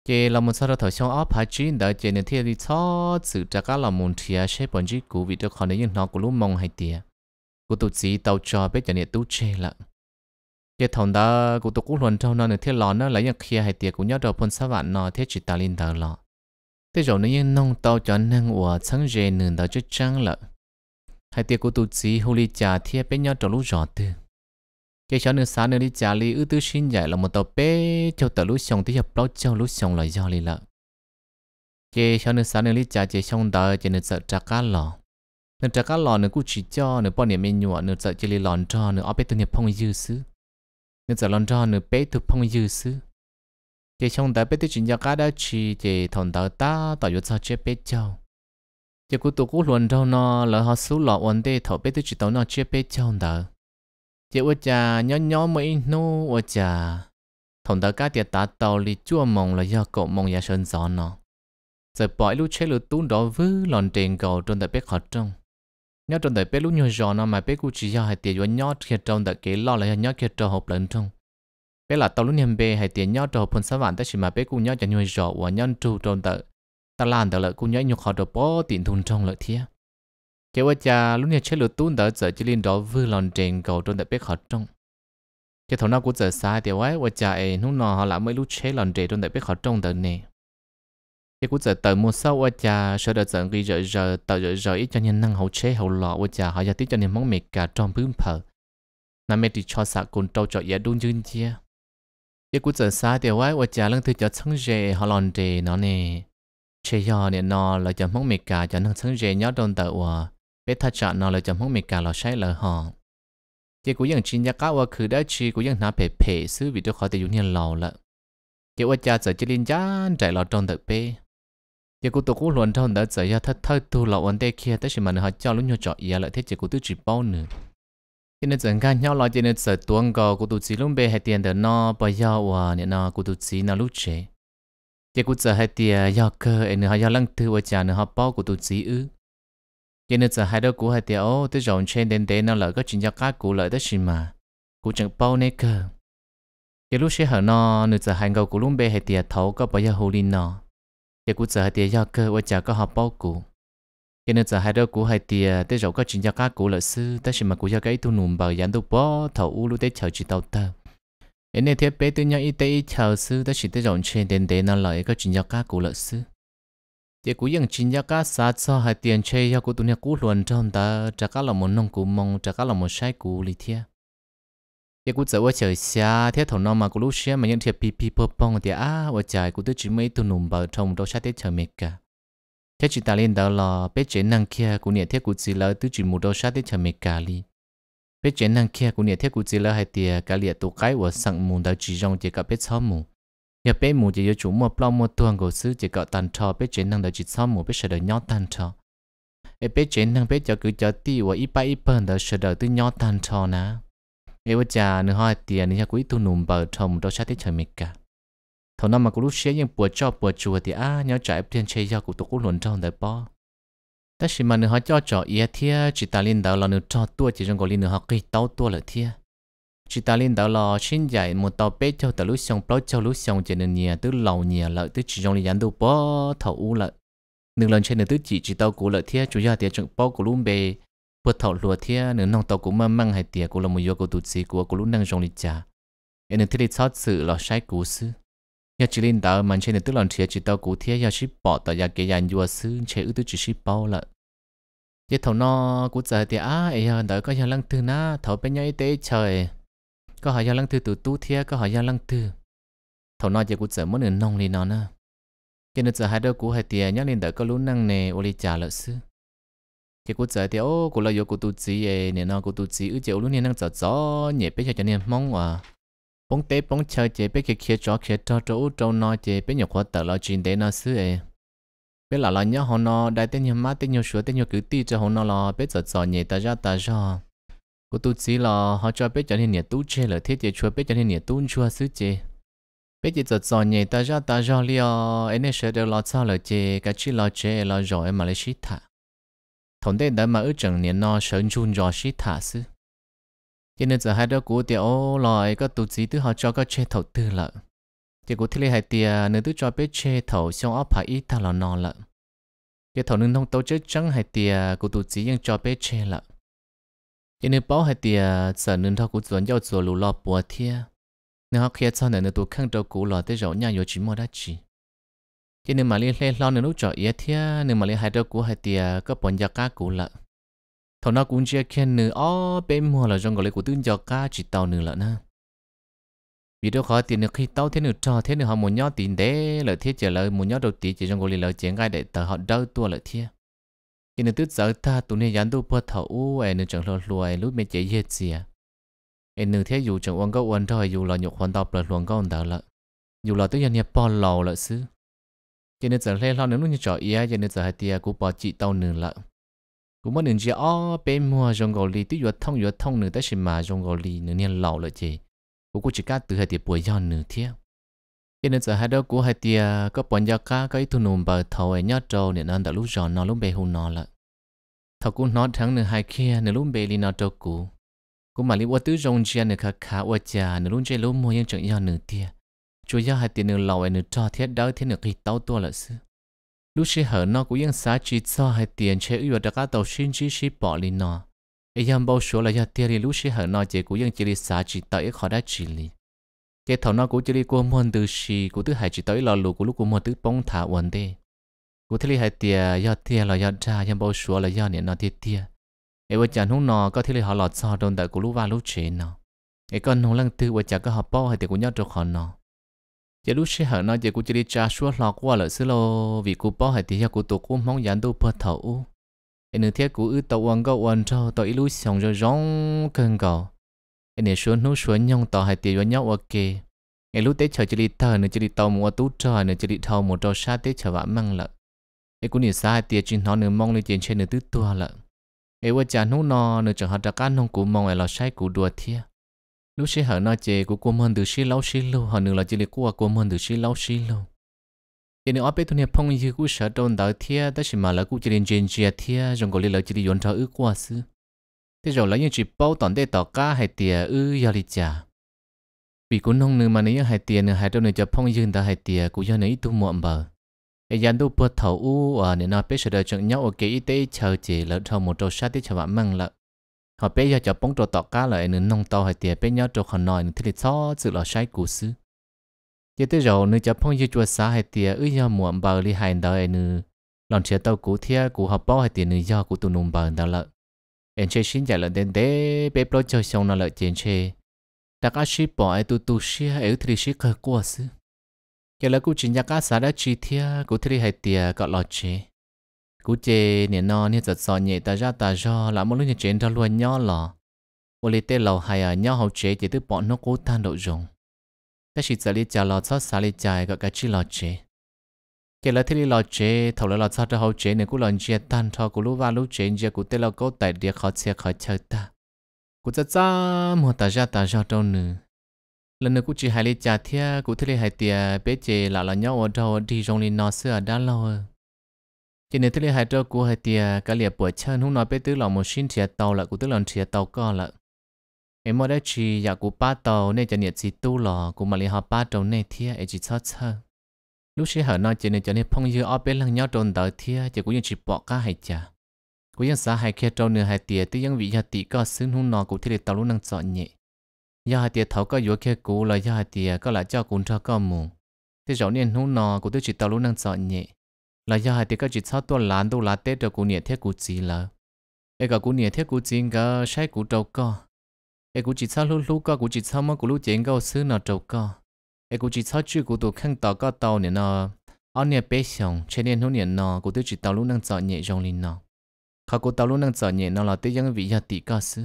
chỉ là một sao đó thầu xong ó phải chín đỡ chế nửa thế đi cho sự trả cá là một thia sẽ bọn chỉ cú vị được còn những như nó cũng lúc mong hai tiền. Cô tụ chí tàu trò bếp chẳng niệm tu chê lận. Thế thằng đó cô tụ cũng luận trâu nó nữa thiết lọ nó lấy những kia hay tiệc của nhớ đầu phun sáu vạn nó thiết chỉ ta linh tàu lọ Thế rồi nó yên nông tàu cho năng ủa chẳng dề nương đầu chút trăng lận. Hay tiệc của tụ chí hô ly trà thế bếp nhớ trâu lũ rõ tư Cái cháu nửa sáng nửa đi trà ly ư tư xin dạy là một tàu bế châu tàu lũ xong tí hiệp ló châu lũ xong là do lì lợ Cái cháu nửa sáng nửa đi trà chế xong tàu chế nửa sợ trà cá lọ nên trả cá lò nữa cũng chỉ cho nữa bọn niệm mình nhụa nữa sợ chỉ lấy lòn cho nữa ở bên tôi nghiệp phong dư sứ nên sợ lòn cho nữa bên tôi phong dư sứ chỉ trong đó bên tôi chỉ cho cá đã chỉ chỉ thằng đó ta tỏ yếu sao chế bé cho chỉ cũng tụ cũng luận trâu nó là họ số lọ ổn tê thọ bên tôi chỉ tao nó chế bé cho đó chỉ ôi cha nhỏ nhỏ mấy nô ôi cha thằng đó cá tiệt ta tàu lì chua mong là do cậu mong nhà sơn gió nó rồi bỏ lúc chế lửa tuôn đó vư lòn tiền cầu trong tại bé khó trong nhớ trong đời bé lúc nhỏ giò nó mà bé cũng chỉ cho hai tiền cho nhớ khi trong đời kể lo lại nhớ khi trong hộp lớn trong bé là tao lúc niệm bé hai tiền nhớ trong hộp phần sáu vạn tới chỉ mà bé cũng nhớ cho nhỏ giò và nhớ trụ trong đời ta làm đời lại cũng nhớ nhục họ đồ bỏ tiền thùng trong lợi thiệt kể qua cha lúc niệm chết lửa tuôn đời giờ chỉ liên đó vư lòng trên cầu trong đời bé họ trong chỉ thằng nó cũng giờ sai thì quá qua cha ấy lúc nào họ lại mới lúc chết lòng trên trong đời bé họ trong đời này cái cú giờ tờ mua sâu ở cha sợ đợt giờ ghi giờ giờ tờ giờ giờ ít cho nhân năng hậu chế hậu lọ ở cha họ giờ tiếp cho nên món mệt cả trong bướm phở Nam mẹ thì cho sạc cồn trâu cho dễ đun dưng chia cái cú giờ xa thì quái ở cha lăng thứ cho sáng rề họ lòn rề nó nè chế giờ nè nó là cho món mệt cả cho năng sáng rề nhớ đồn tờ ở bé thật sợ nó là cho món mệt cả là sai lỡ họ cái cú dân chín giá cá ở khử đã chi cú dân nạp bể bể xứ vì tôi khó tự dùng nhân lò lợ cái ở cha giờ chỉ liên gián chạy lò tròn tờ bê giờ cô tổ cô luận trong đó giờ giờ thật thật tu lọ vấn đề kia tất nhiên mà họ cho luôn nhau cho, ý lại thế chỉ cô tự chỉ bao nữa cho nên chẳng hạn nhau lại cho nên giờ tuần cô cô tự chỉ luôn bề hai tiền để nó bây giờ và nên nó cô tự chỉ nó lúc chế giờ cô giờ hai tiền giờ cơ nên họ giờ lăng thứ và trả nữa họ bao cô tự chỉ ư cho nên giờ hai đứa cô hai tiền ô tôi rộng trên đến đến nó lại có chuyện cho các cô lại tất nhiên mà cô chẳng bao nè cơ giờ lúc sẽ hở nó nữa giờ hai người cô luôn bề hai tiền thấu có bao giờ hồ linh nó giờ cú giờ hai tiền do cơ và giờ bao cũ cho nên giờ hai đứa cũ hai tiền rồi có chuyện do cũ lợi sư tới xem mà cũ cái tu nùm bờ dán tu bó thầu u lúc tới chờ chỉ tàu tơ em nên thiết bé tới nhau y tế chờ sư tới chỉ tới rộng trên đến đến nó lợi có chuyện do cũ lợi sư giờ cũ những chuyện do cá xa cho chơi do cũ tu nhà cũ luồn trong ta trả cá một nông cũ mong trả cá một sai cũ lý thiệt giờ cũng giờ ở trời xa thế thằng nó mà cũng lúc xưa mà những thiệp pipi bơ bông thì à vợ trời cũng tới chỉ mấy tụ nụm bờ trong đâu sát thế chờ mệt cả thế chỉ ta lên đó là bé chén năng kia cũng nhẹ thế cũng chỉ là tới chỉ một đâu sát thế chờ mệt cả đi bé chén năng kia cũng nhẹ thế cũng chỉ là hai tia cả liệt tụ cái ở sẵn mù đó chỉ rong chỉ cả bé sáu mù nhà bé mù chỉ giờ chủ mua plau mua tuồng cổ xứ chỉ cả tàn trò bé chén năng đó chỉ sáu mù bé sợ đời nhót tàn trò bé chế năng bé cho cứ cho e ti và ít ba ít bần đó sợ nhót tàn trò nè เอวจ่าเนื้อหอยเตียนี่จะกุยตุนุ่มเบอร์ชมรสชาติเฉยมิกะทนมากูรู้เชี่ยยังปวดจอบปวดจัวที่อ้าเนี่ยจ่ายเพียนเชียกูตกุหล่นจองได้ปอแต่ชิมันเนื้อหอยจ่อจ่อเอียเทียจิตาลินดาวเราเนื้อจ่อตัวจิจังกุลินเนื้อหอยกีเต้าตัวเลยเทียจิตาลินดาวเราชิ้นใหญ่มันเต้าเป๊ะเจ้าแต่รู้เสียงเปล่าเจ้ารู้เสียงเจนเนียตื้อเหล่าเนียเลยตื้อจิจังลิยันดูปอเท่าอู้เลยหนึ่ง lần trên nửa tứ chỉ chỉ tao cũ lợi thiết chủ gia tiệt trận bao của lùm bề bữa thảo lúa thia nửa nông tàu cũng mang mang hai tiề cũng là một yêu cầu tụt của của lũ năng rong lịch trà em nửa thiết lịch sót sự là sai cú sư ya chỉ lên tàu mà trên nửa tức lòng chia chỉ tàu cú thia nhà chỉ bỏ tàu nhà kế nhà vua sư chế ưu tư chỉ ship bao là, ya thầu no cú giờ thì á ấy hơn đó có nhà lăng thư na thầu bên nhau y tế trời có hỏi nhà lăng thư tu tu thia có hỏi nhà lăng thư, thầu no giờ cú giờ muốn nửa nông lên nó nè cho nên giờ hai đứa cú hai tiề nhắc lên đó có lũ năng nè ô lịch trà là sư cái cô cú thì ô cô là yêu cô tu chỉ ấy nè nó cô tu chỉ ở chịu luôn nè năng giờ gió nhẹ bây giờ cho nên mong à bóng tế bóng chơi chế bây giờ kia chó kia cho chỗ trâu nó chế bây giờ khóa tờ lo chuyện để nó xứ ấy bây là lo nhớ họ nó đại tên nhiều má tên nhiều sửa tên nhiều cứ ti cho họ nó lo bây giờ gió nhẹ ta ra ta ra cô tu chỉ là họ cho bây giờ nên nhẹ tu chế là thiết chế chưa bây giờ nên nhẹ tu chưa xứ chế bây giờ giật nhẹ ta ra ta ra liò anh ấy sẽ đều lo sao là chế cái chi lo chế lo rồi mà lấy shit thả 同啲等埋一整年咯，想轉咗是塔斯。今日就喺度估掉來個肚子都學咗個車頭 tư 啦。結果聽你係啲你都再俾車頭上安排一塔落鬧啦。嘅頭能通到最真係啲個肚子應再俾車啦。今日包係啲就能透過轉要做路落半天。你學 kia cho nên 你都看到古老的肉樣有幾麼得幾。cho nên mà liên hệ lo nên lúc cho ý thế nên mà liên hệ đâu của hai tia có bọn gia cá cũ lợ thằng nó cũng chưa khen nữa ó bên mua là trong gọi của tương gia cá chỉ tàu nữa lợ na vì đâu khó tiền được khi tàu thế nữa trò thế nữa họ muốn nhó tiền để lợi thiết trả lời muốn nhó đầu tí chỉ trong gọi là chén ngay để tờ họ đâu tua lợi thiết cho nên tức giờ ta tụi này dán tu bớt thầu u ai nữa chẳng lo lùi lúc mẹ chạy hết gì à ai nữa thế dù chẳng uống có uống thôi dù là nhục hoàn tao bật luôn có uống đó lợ dù là tức giờ nhà bỏ lầu lợ xứ cho nên giờ lên lo nếu như cho ia cho nên giờ hai tia cũng bỏ chị tàu nửa lợ cũng mất nửa chỉ ó bé mua trong gò lì tuy vừa thông vừa thông nửa tới xem mà trong gò lì nửa niên lâu lợi chị cũng cũng chỉ cá từ hai tia buổi do nửa thiêu cho nên giờ hai đó của hai tia có bọn gia cá có ít thu nùm bờ thầu ấy nhát trâu nên anh đã lúc giòn nó lúc bé hù nó lợ thầu cũng nói thằng nửa hai kia nửa lúc bé lì nó trâu cũ cũng mà lì qua tứ rong chia nửa khá khá qua cha nửa lúc chơi lúc mua yên chẳng do nửa tia chúa gia hai tiền nương lâu nửa cho thiết đỡ thiết nửa kỳ tàu tua là sư lúc sĩ hở nó cũng yên xá chỉ cho hai tiền chế ưu đặc cả tàu xin chỉ sĩ bỏ đi nó ấy em bao số là gia tiền thì lúc sĩ hở nó chế cũng yên chỉ đi xá chỉ tàu ít khó đã chỉ li cái thầu nó cũng chỉ đi qua môn từ sĩ cũng thứ hai chỉ tới lò lù của lúc của môn thứ bóng thả quần đi cũng thế hai tiền gia tiền là gia cha em bao số là gia niệm nó tiền tiền ấy vợ chồng hôm nọ có thế họ lọt sao đồn đại của lúc va lúc chế nó ấy còn hùng lăng tư vợ chồng có họ bao hai tiền của nhau trong họ nó giờ lúc xe hở nói giờ cũng chỉ đi trả số lọ qua lỡ xí lô vì cô bỏ hai tiếng cô tổ cô mong dán đâu bớt thầu anh nửa thiết cô ư tàu quan gấu quan cho tàu ít lúc xong rồi rong cơn cầu anh nửa xuống nút xuống nhông tàu hai tiếng với nhau ok anh lúc tết chờ chỉ đi thở nửa chỉ đi tàu mua túi chờ nửa chỉ đi thầu một trò xa tết chờ vãn măng lợ anh cũng nửa xa hai tiếng trên nó nửa mong lên trên trên nửa tứ tua lợ anh vợ cha nô nọ nửa chờ họ trả cá nông cụ mong anh lo sai cụ đùa thiệt lúc sẽ hở nói chè của cô mơn từ xí lâu xí lâu họ nửa là chỉ liệt của cô mơn từ xí lâu xí lâu giờ nếu bé tôi nhập phong như của sợ trôn đạo thia ta chỉ mà là cũng chỉ đến chuyện chia thia trong gọi là chỉ đi yến thọ ư qua xứ thế rồi lấy những chỉ bao toàn để tỏ cá hay tiền ư giờ lịch trả vì cú nông nửa mà nếu hay tiền nửa hay trôn nửa cho phong dương ta hay tiền cú giờ nửa tu muộn bờ cái gian tu bớt thầu u à nếu nó bé sợ đời chẳng nhau ở cái y tế chờ chỉ là thầu một trâu sát thì chờ bạn măng là họ bé giờ cho bóng trò tọt cá lại nên nông tàu hay tiền bây giờ trò còn nên nữa thì cho sự là sai cố xứ giờ tới rồi nữa cho phong như chùa xá hay tiền ư giờ muộn bờ đi hành đời nữa lòng chia tàu cố thia cố họ bao hay tiền nữa giờ cố tụ nôm bờ đó lợ em chơi xin giải lợn đến thế bé bao chơi xong nó lợi chiến chơi đặc á ship bỏ ai tụ tụ ship hay ư thì ship khởi cố xứ giờ là cố chỉ nhà cá xá đã chi thia cố thì hay tiền gọi lọt chơi cú chê nè nó nè giật sò nhẹ ta ra ta do là một lúc như chuyện ra luôn nhỏ lò ô lê tê lầu hay à nhỏ hậu chế chỉ tức bọn nó cố than độ dùng. ta chỉ giờ lê chờ lò cho xả lê chả gọi cái chi lò chế kể là thế lê lò chế thầu lê lò cho ta hậu chế nè cú lò chia tan cho cú lú va lú chế chia cú tê lầu cố tại địa khó chia khó chờ ta cú cho cha mua ta ra ta do đâu nữa lần nữa cú chỉ hai lê chả thia cú thế lê hai tia bé chế là lò nhỏ ở đâu đi trong lê nó xưa đã lâu cho nên thứ là hai trâu của hai tia cái liệt bữa chân hôm nói bé tứ lòng một xin chia tàu là của tứ lòng chia tàu co là em mới đã chỉ giả của ba tàu nên cho nhiệt gì tu lò của mà liệt họ ba tàu này thia ấy chỉ sót sơ lúc xưa họ nói cho nên cho nên phong dư ở bên lăng nhau trồn tờ thia chỉ cũng như chỉ bỏ cả hai chả cũng như xã hai kia trâu nửa hai tia tứ những vị gia tị co xin hôm nói của thế liệt tàu lúc năng chọn nhẹ nhà hai tia tàu có yếu kia cũ là nhà hai tia có lại cho cũng cho con mù thế rõ nên hôm nọ của tứ chỉ tàu lúc năng chọn nhẹ là do hai tiếng cái chỉ sao tôi làm đâu là tết cho cụ nhẹ thiết cụ gì là ấy cả cụ nhẹ thiết cụ gì cả sai cụ trâu co ấy cụ chỉ sao lúc lúc co cụ chỉ sao mà cụ lúc chuyện câu xứ nào trâu co ấy cụ chỉ sao chưa cụ tụ khăn tàu có tàu nè nó ăn nhẹ bé xong trên nên hôm nhẹ nó cụ tôi chỉ tàu lúc năng sợ nhẹ trong linh nó khá cụ tàu lúc năng sợ nhẹ nó là tôi dân vị gia tỷ ca xứ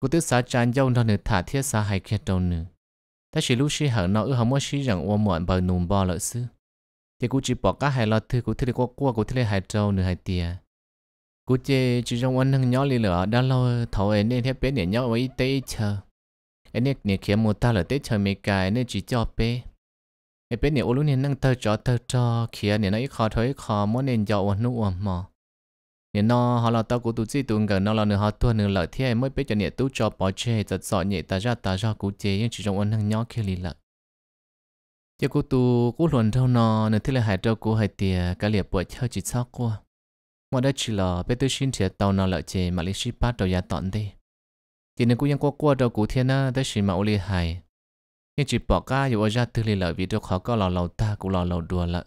cụ tôi xả tràn dâu nó nửa thả thiết xa hai kia trâu nữa, ta chỉ lúc xí hở nó ư hả mua xí rằng ua muộn bờ nùm bò lợi xứ thì cũng chỉ bỏ cả hai lọ thư cũng thấy qua qua cũng thấy hai trâu nửa hai tia cô chỉ chỉ trong anh hằng nhỏ lì lửa đã lâu thầu anh nên hết bé để nhỏ ấy tế chờ anh nên nè kia một ta là tế chờ mấy cái anh nên chỉ cho bé anh bé nè ô lúc nè năng tơ cho tơ cho kia nè nó ít khó thôi khó muốn nên cho anh nụ ôm mò nè nó họ là tao cũng tụt gì tụt gần nó là nửa họ tuổi nửa lợi thế mới biết cho nhẹ tú cho bỏ chê thật sợ nhẹ ta ra ta ra cô chế nhưng chỉ trong anh hằng nhỏ kia lì lợ chứ cô tu cô luận đâu nọ nên thế là hải châu cô hai tiề cả liệp bộ theo chỉ sau cô mà đã chỉ là bé tôi xin thiệt tàu nọ lợi chế mà lý sĩ bắt đầu gia tọn đi chỉ nên cô yên qua qua đâu cụ thiên á đã chỉ mà ô li hải nhưng chỉ bỏ ca dù ra từ li lợi vì đâu khó có lò lầu ta cũng lò lầu đùa lợ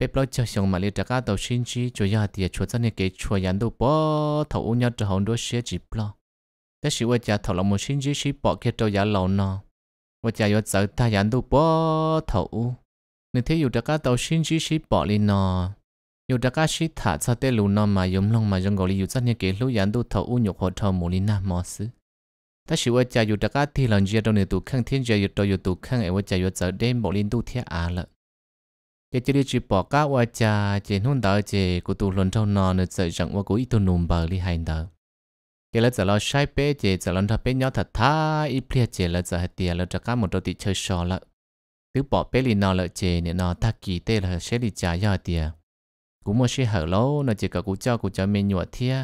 bé lo cho xong mà lý trả ca tàu xin chỉ cho gia tiề chúa dân cái chúa yán đâu bỏ thầu u nhau cho hồng đôi xe chỉ lo đã chỉ qua cha thầu là một xin chỉ ship bỏ kia đâu gia lầu nọ 我家要走，大家都不头。你睇有大家到先至是薄哩喏，有大家是塔擦得路喏嘛，用弄嘛用嗰里有真嘅幾路人都頭烏肉和頭冇哩那冇事。但是我家有大家天冷時到你都坑天時要到要都坑，我家要走啲冇哩都天啊啦。cái chỉ đi bỏ cá qua cha chỉ hôn đỡ chỉ của tụ lần trong nọ nữa sợ rằng qua của ít tụ nùm bờ đi hành đỡ cái là giờ lo sai bé chị giờ lo thà bé nhỏ thật tha ít plia chị là giờ thì là giờ cá một đôi tí chơi sò là cứ bỏ bé lì nó là chị nên nó ta kỳ tê là sẽ đi trả giờ thì cũng mua xe hở lâu nó chỉ cả cú cho cú cho mình nhụa thia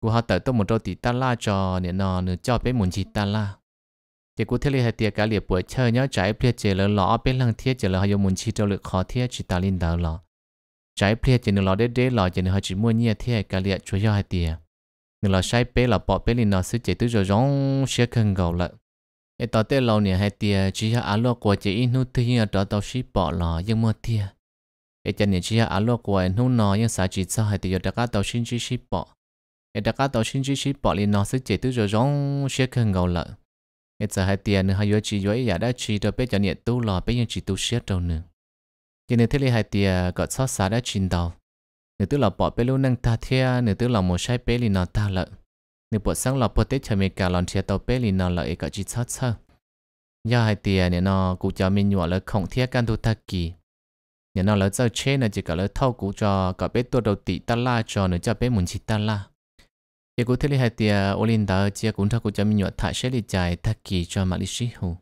cú họ tới tôi một đôi tí ta la cho nên nó nữa cho bé muốn gì ta la chỉ cú thế là thì cả liệp buổi chơi nhớ trái plia chị là lo bé lăng thia chị là họ muốn chỉ cho lực khó thia chỉ ta linh đào lọ trái plia chị nó lo đế đế lọ chị nó họ chỉ mua nhia thia cả liệp chúa giờ thì người là sai bé là bỏ bé lên nó sẽ chạy tới rồi giống sẽ cần gầu lại ở tao tới lâu nè hai tia chỉ ha alo của chị in nút thì ở đó tao ship bỏ lò nhưng mà tia ở chân nè chỉ ha alo của anh nút nó nhưng sao chỉ sao hai tia đặc cả tao xin chỉ ship bỏ ở đặc cá tao xin chỉ ship bỏ lên nó sẽ chạy tới rồi giống sẽ cần gầu lại ở giờ hai tia nữa hai đứa chỉ đứa giả đã chỉ rồi bé chân nè tu lò bé nhưng chỉ tu ship đâu nữa cho nên thế này hai tia có sót xa đã chín đầu nếu tức là bỏ bê lưu năng ta thea nếu tức là một sai bê lì nó ta lợ nếu bỏ sáng là bỏ tết cho mình cả lòn chia tàu bê lì nó lợ ấy cả chỉ sót sơ do hai tiền nếu nó cũng cho mình nhỏ lợi không thea can tu ta kỳ nếu nó lợi giao chế là chỉ cả lợi thâu cũ cho cả bếp tuột đầu tỷ ta la cho nữa cho bê muốn chỉ ta la chỉ cũ thế li hai tia olin đó chỉ cũng thâu cũ cho mình nhọt thải xe li chạy thắc kỳ cho mà li sĩ hồ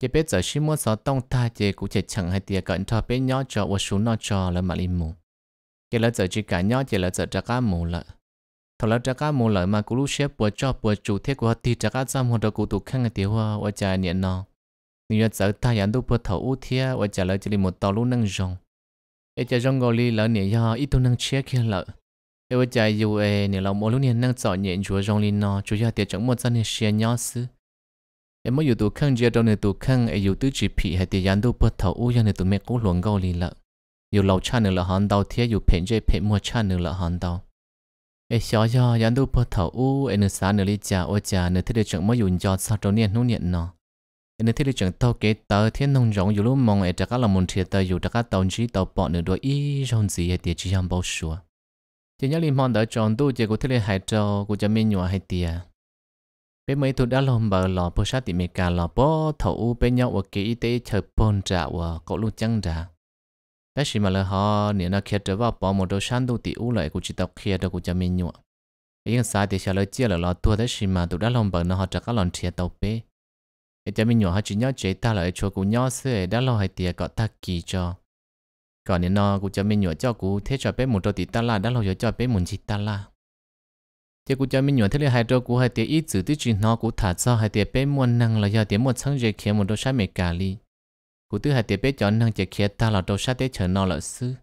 chỉ bếp giờ sĩ mua sáu tông ta chỉ cũng chỉ chẳng hai tia cận thâu bê nhỏ cho và xuống nó cho lỡ mà li mù chỉ là giờ chỉ cả nhau chỉ là giờ trắc cá mù lợ thằng là trắc cá mù lợ mà cú lúc xếp bữa cho bữa chủ thế của thì trắc cá hoặc là đồ cú tụ khăn thì hoa ở chả nhện nó nếu giờ ta nhận đủ bữa thầu u thia ở chả là chỉ một tàu lúc năng rong ấy chả rong gọi là nhện do ít tu năng chia kia lợ ấy ở chả yêu ê nếu là mỗi lúc nhện năng chọn nhện chúa rong lên nó chúa ra tiệt chẳng một dân xia nhau xứ em mới dù tụ khăn giờ đâu nè tụ khăn ấy dù tứ chỉ phì hay tiệt nhận đủ bữa thầu u giờ nè tụ mẹ cố luồng gọi là อยู่เราชาหนึ่งละหันดาวเทียอยู่เพ่งเจเพ่งมัวชาหนึ่งละหันดาวเอชอยอยันดูพอเถาอู้เอ็นสารเนื้อลิจ่าโอจ่าเนื้อที่เดือดจังมาอยู่ยอดซาโตเนียนนู่นเนี่ยเนาะเอ็นที่เดือดจังเต่าเกตเตอร์เทียนนงจงอยู่ลุ่มมองเอจักรละมุนเทียเตอร์อยู่จักรเต่าจีเต่าปอเนื้อด้วยอีจงสีเอเตียจียามเบาชัวเจียนยาลิมอนเดอจงดูเจ้ากูที่เลยหายจอกูจะไม่หนัวให้เตียเป็น mấy tụi đã lòm bờ lò bơ sát tiệm mì cà lò bó thầu u bên nhau ở kỹ tế chờ bồn trả và cậu luôn chăng trả bé chỉ mà là họ nếu nó kia trở vào bỏ một đồ sáng đồ tí u lại cũng chỉ tộc kia đồ cũng cho mình nhọ yên sa thì xả lời chia là lo tua thế chỉ mà tụi đã lòng bờ nó họ chắc các lòng chia tàu bé để cho mình nhọ họ chỉ nhớ chế ta lại chùa cũng nhớ xưa đã lo hay tiệt có ta kỳ cho còn nếu nó cũng cho mình nhọ cho cụ thế cho bé một đồ tí ta là đã lo cho bé một chỉ ta là thì cũng cho mình nhớ thế là hai đồ của hai tiệt ít chữ tí chỉ nó cũng thả cho hai tiệt bé muôn năng là giờ tiệt một sáng dễ kia một đồ sáng mệt cả li cú tư hai tiệp bé chọn năng chạy kia ta là đầu sát tế chờ nó là sư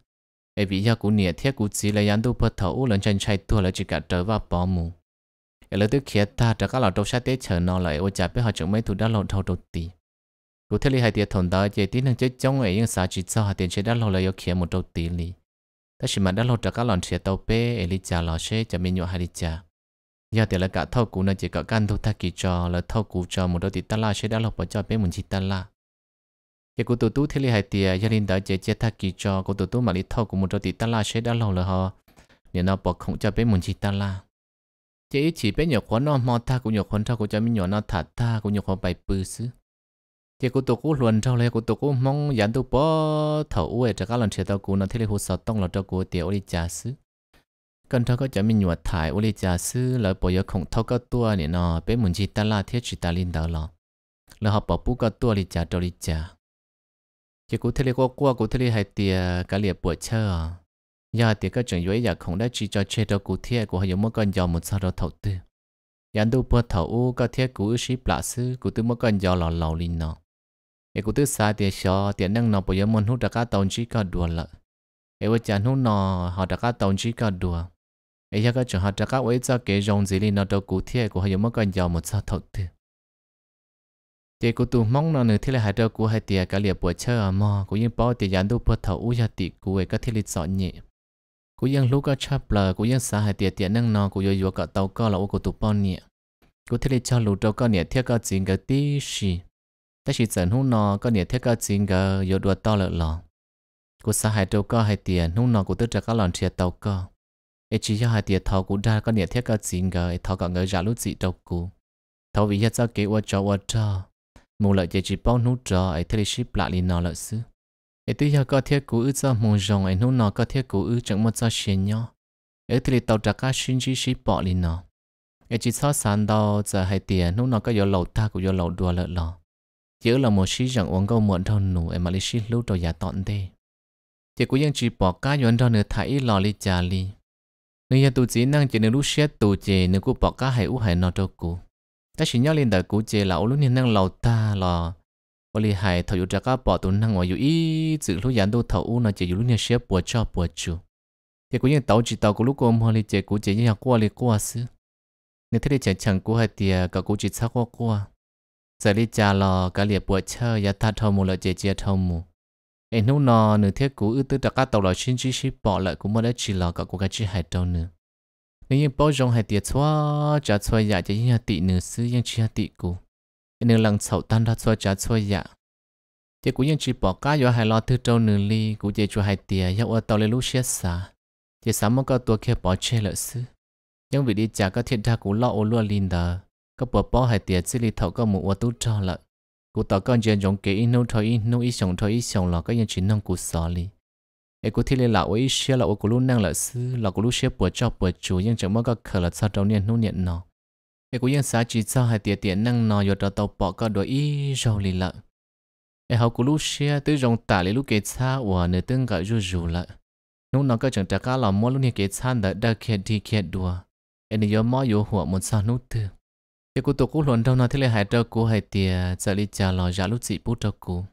ấy vì do cú nia thiết cú chỉ là yán tu bớt thầu u lần chân chạy tua là chỉ cả trở vào bỏ mù ấy là tư kia ta trở các là đầu sát tế chờ nó lợi ô chả bé họ chuẩn mấy thủ đã lộ đầu đầu tì cú thiết li hai tiệp thồn đó chạy tiến năng chết chống ấy nhưng xã chỉ sau hai tiền chế đã lộ lợi yêu kia một đầu tì li ta chỉ mà đã lộ trở các lòn chia tàu bé ấy li chả lò xe chả mi nhọ hai li chả giờ tiệp là cả thâu cú nó chỉ có căn thu ta kỳ cho là thâu cú cho một đôi tì ta la chế đã lọc bỏ cho bé muốn chỉ ta la giờ cô tổ tú thế này hay thì gia đình đã chế chết thắc kỳ cho cô tổ tú mà đi thâu của một trò tí ta la sẽ đã lâu rồi họ nên nó bỏ không cho bé muốn chỉ ta la chỉ chỉ bé nhỏ khoan nó mò ta cũng nhỏ khoan thâu cũng cho mình nhỏ nó thả ta cũng nhỏ khoan bài bư xứ chế cô tổ cú luồn thâu lấy cô tổ cú mong dán tụ bỏ thầu uể cho các lần chế tao cú nó thế này hồ sơ tông là cho cô tiểu đi trả xứ cần thâu có cho mình nhỏ thải uể trả xứ lại bỏ giờ không thâu có tua nên nó bé muốn chỉ ta la thiết chỉ ta linh đó lo là họ bỏ bú có tua đi trả cho đi trả chỉ cú thế qua qua cú thế hai tiề cả liệp buổi chờ giờ tiề các chuyện vui, giờ không đã chỉ cho chơi đâu cú thế của họ muốn con giờ một sao đó thầu tư giờ đâu bữa thầu u có thế cú ship lạ sư cú tư muốn con giờ lò lò linh nó giờ cú tư xa tiề xó tiề năng nó bây giờ muốn hút ra cá tàu chỉ có đùa lợ giờ vợ chồng hút nó họ ra cá tàu chỉ có đùa giờ các chuyện họ ra cá ấy cho cái rong gì linh nó đâu cú thế của họ muốn con giờ một sao thầu tư thì cô tụ mong nó nữa thế là hai đứa cô hai tiệt cả liệp buổi chơi ở mò cô yên bao tiệt dàn đâu bớt thầu u gia tiệt cô ấy các thế lịch sọ nhỉ, cô yên lúc có chắp lờ cô yên xả hai tiệt tiệt năng nó cô yêu cả tàu co là ô cô tụ nhỉ, nhẹ cô thế lịch cho lù trâu co nhẹ thiết co chính cái tí xì ta chỉ dẫn hôn nó co nhẹ thiết co chính cái yêu đùa to lợ lò cô xả hai trâu co hai tiệt hôn nó cô tức trả các lòn chia tàu co ấy chỉ cho hai tiệt thầu cô ra co nhỉ thiết co chính cái thầu cả người giả lúc dị trâu cô thầu vì gia cho kế ô cho ô mù lợi chế chỉ bao nút trò ấy thay ship lại lên nó lợi sư ấy tuy giờ có thiết cú ư cho mù rồng ấy nút nó có thiết cú ư chẳng một cho xiên nhau ấy thay tàu trạc các xin chỉ ship bỏ lên nó ấy chỉ cho sàn đào giờ hai tiền nút nó có giờ lầu ta cũng giờ lầu đua lợi lò chỉ là một sĩ rằng uống câu muộn thôn nụ ấy mà lịch ship lúc đầu giả tọn đi chỉ cú dân chỉ bỏ cá yon thôn nữa thải lò li trà li nếu giờ tụ chỉ năng chỉ nếu lúc xét tụ chỉ nếu cú bỏ cá hay u hay nó đâu cú ta chỉ nhớ lên đời cũ chế là lúc nên năng lầu ta là có lẽ hay thầu cho các bỏ tụi năng ngoài ý dự lúc dán đô thầu nó chỉ lúc nên xếp bùa cho bùa chủ thì cũng như tàu chỉ tàu của lúc ôm hoa lì chế cũ chế như qua lì qua xứ nếu thế thì chẳng chẳng của hai tia cả cũ chỉ sao qua qua giờ đi cha lo, cả liệp bùa chơi ya ta thầu mù là chế chơi thầu mù em nô nò nửa thế cũ ư tư đặc các tàu là xin chỉ ship bỏ lại cũng mới đã chỉ lò cả cái chỉ hai tàu nữa nếu như bao rộng hay tiệt xóa trả xóa dạ chỉ nhà tị nữ sư yên chỉ nhà tị cụ nên lần sau tan ra xóa trả xóa dạ chỉ cũng yên chỉ bỏ cá do hai lo thứ trâu nữ ly cũng chỉ cho hai tiệt yêu ở tàu lên lúc xe xa chỉ sắm một cái tua kia bỏ che lợi sư nhưng vì đi trả các thiên tha cũng lo ô lúa linh đờ các bỏ bỏ hai tiệt xử lý thầu các mũ ô tú cho lợ cụ tàu con chuyện giống kỹ nô thôi nô ít sống thôi ít sống là các yên chỉ nông cụ xóa li ai cũng thiên liên lão ấy xe lão cũng luôn năng là sư lão cũng luôn xe bữa cho bữa chủ nhưng chẳng mong các khờ là sao trong niên nô niên nọ ai cũng sáng chỉ sao hai tiền tiền năng nọ rồi đầu bỏ cả đôi ý rồi lì lợ ai học cũng luôn xe tới rồng tả lấy lúc kế xa của nửa tương cả rù rù lợ nô nọ có chẳng trả cá lão mua lúc niên kế xa đã đã kẹt đi kẹt đùa ai nên nhớ mò một sao nô tư ai cũng tổ cũng luận đâu nọ thế là hai trâu của hai tiền giờ đi chờ lò giả lúc chị bút trâu của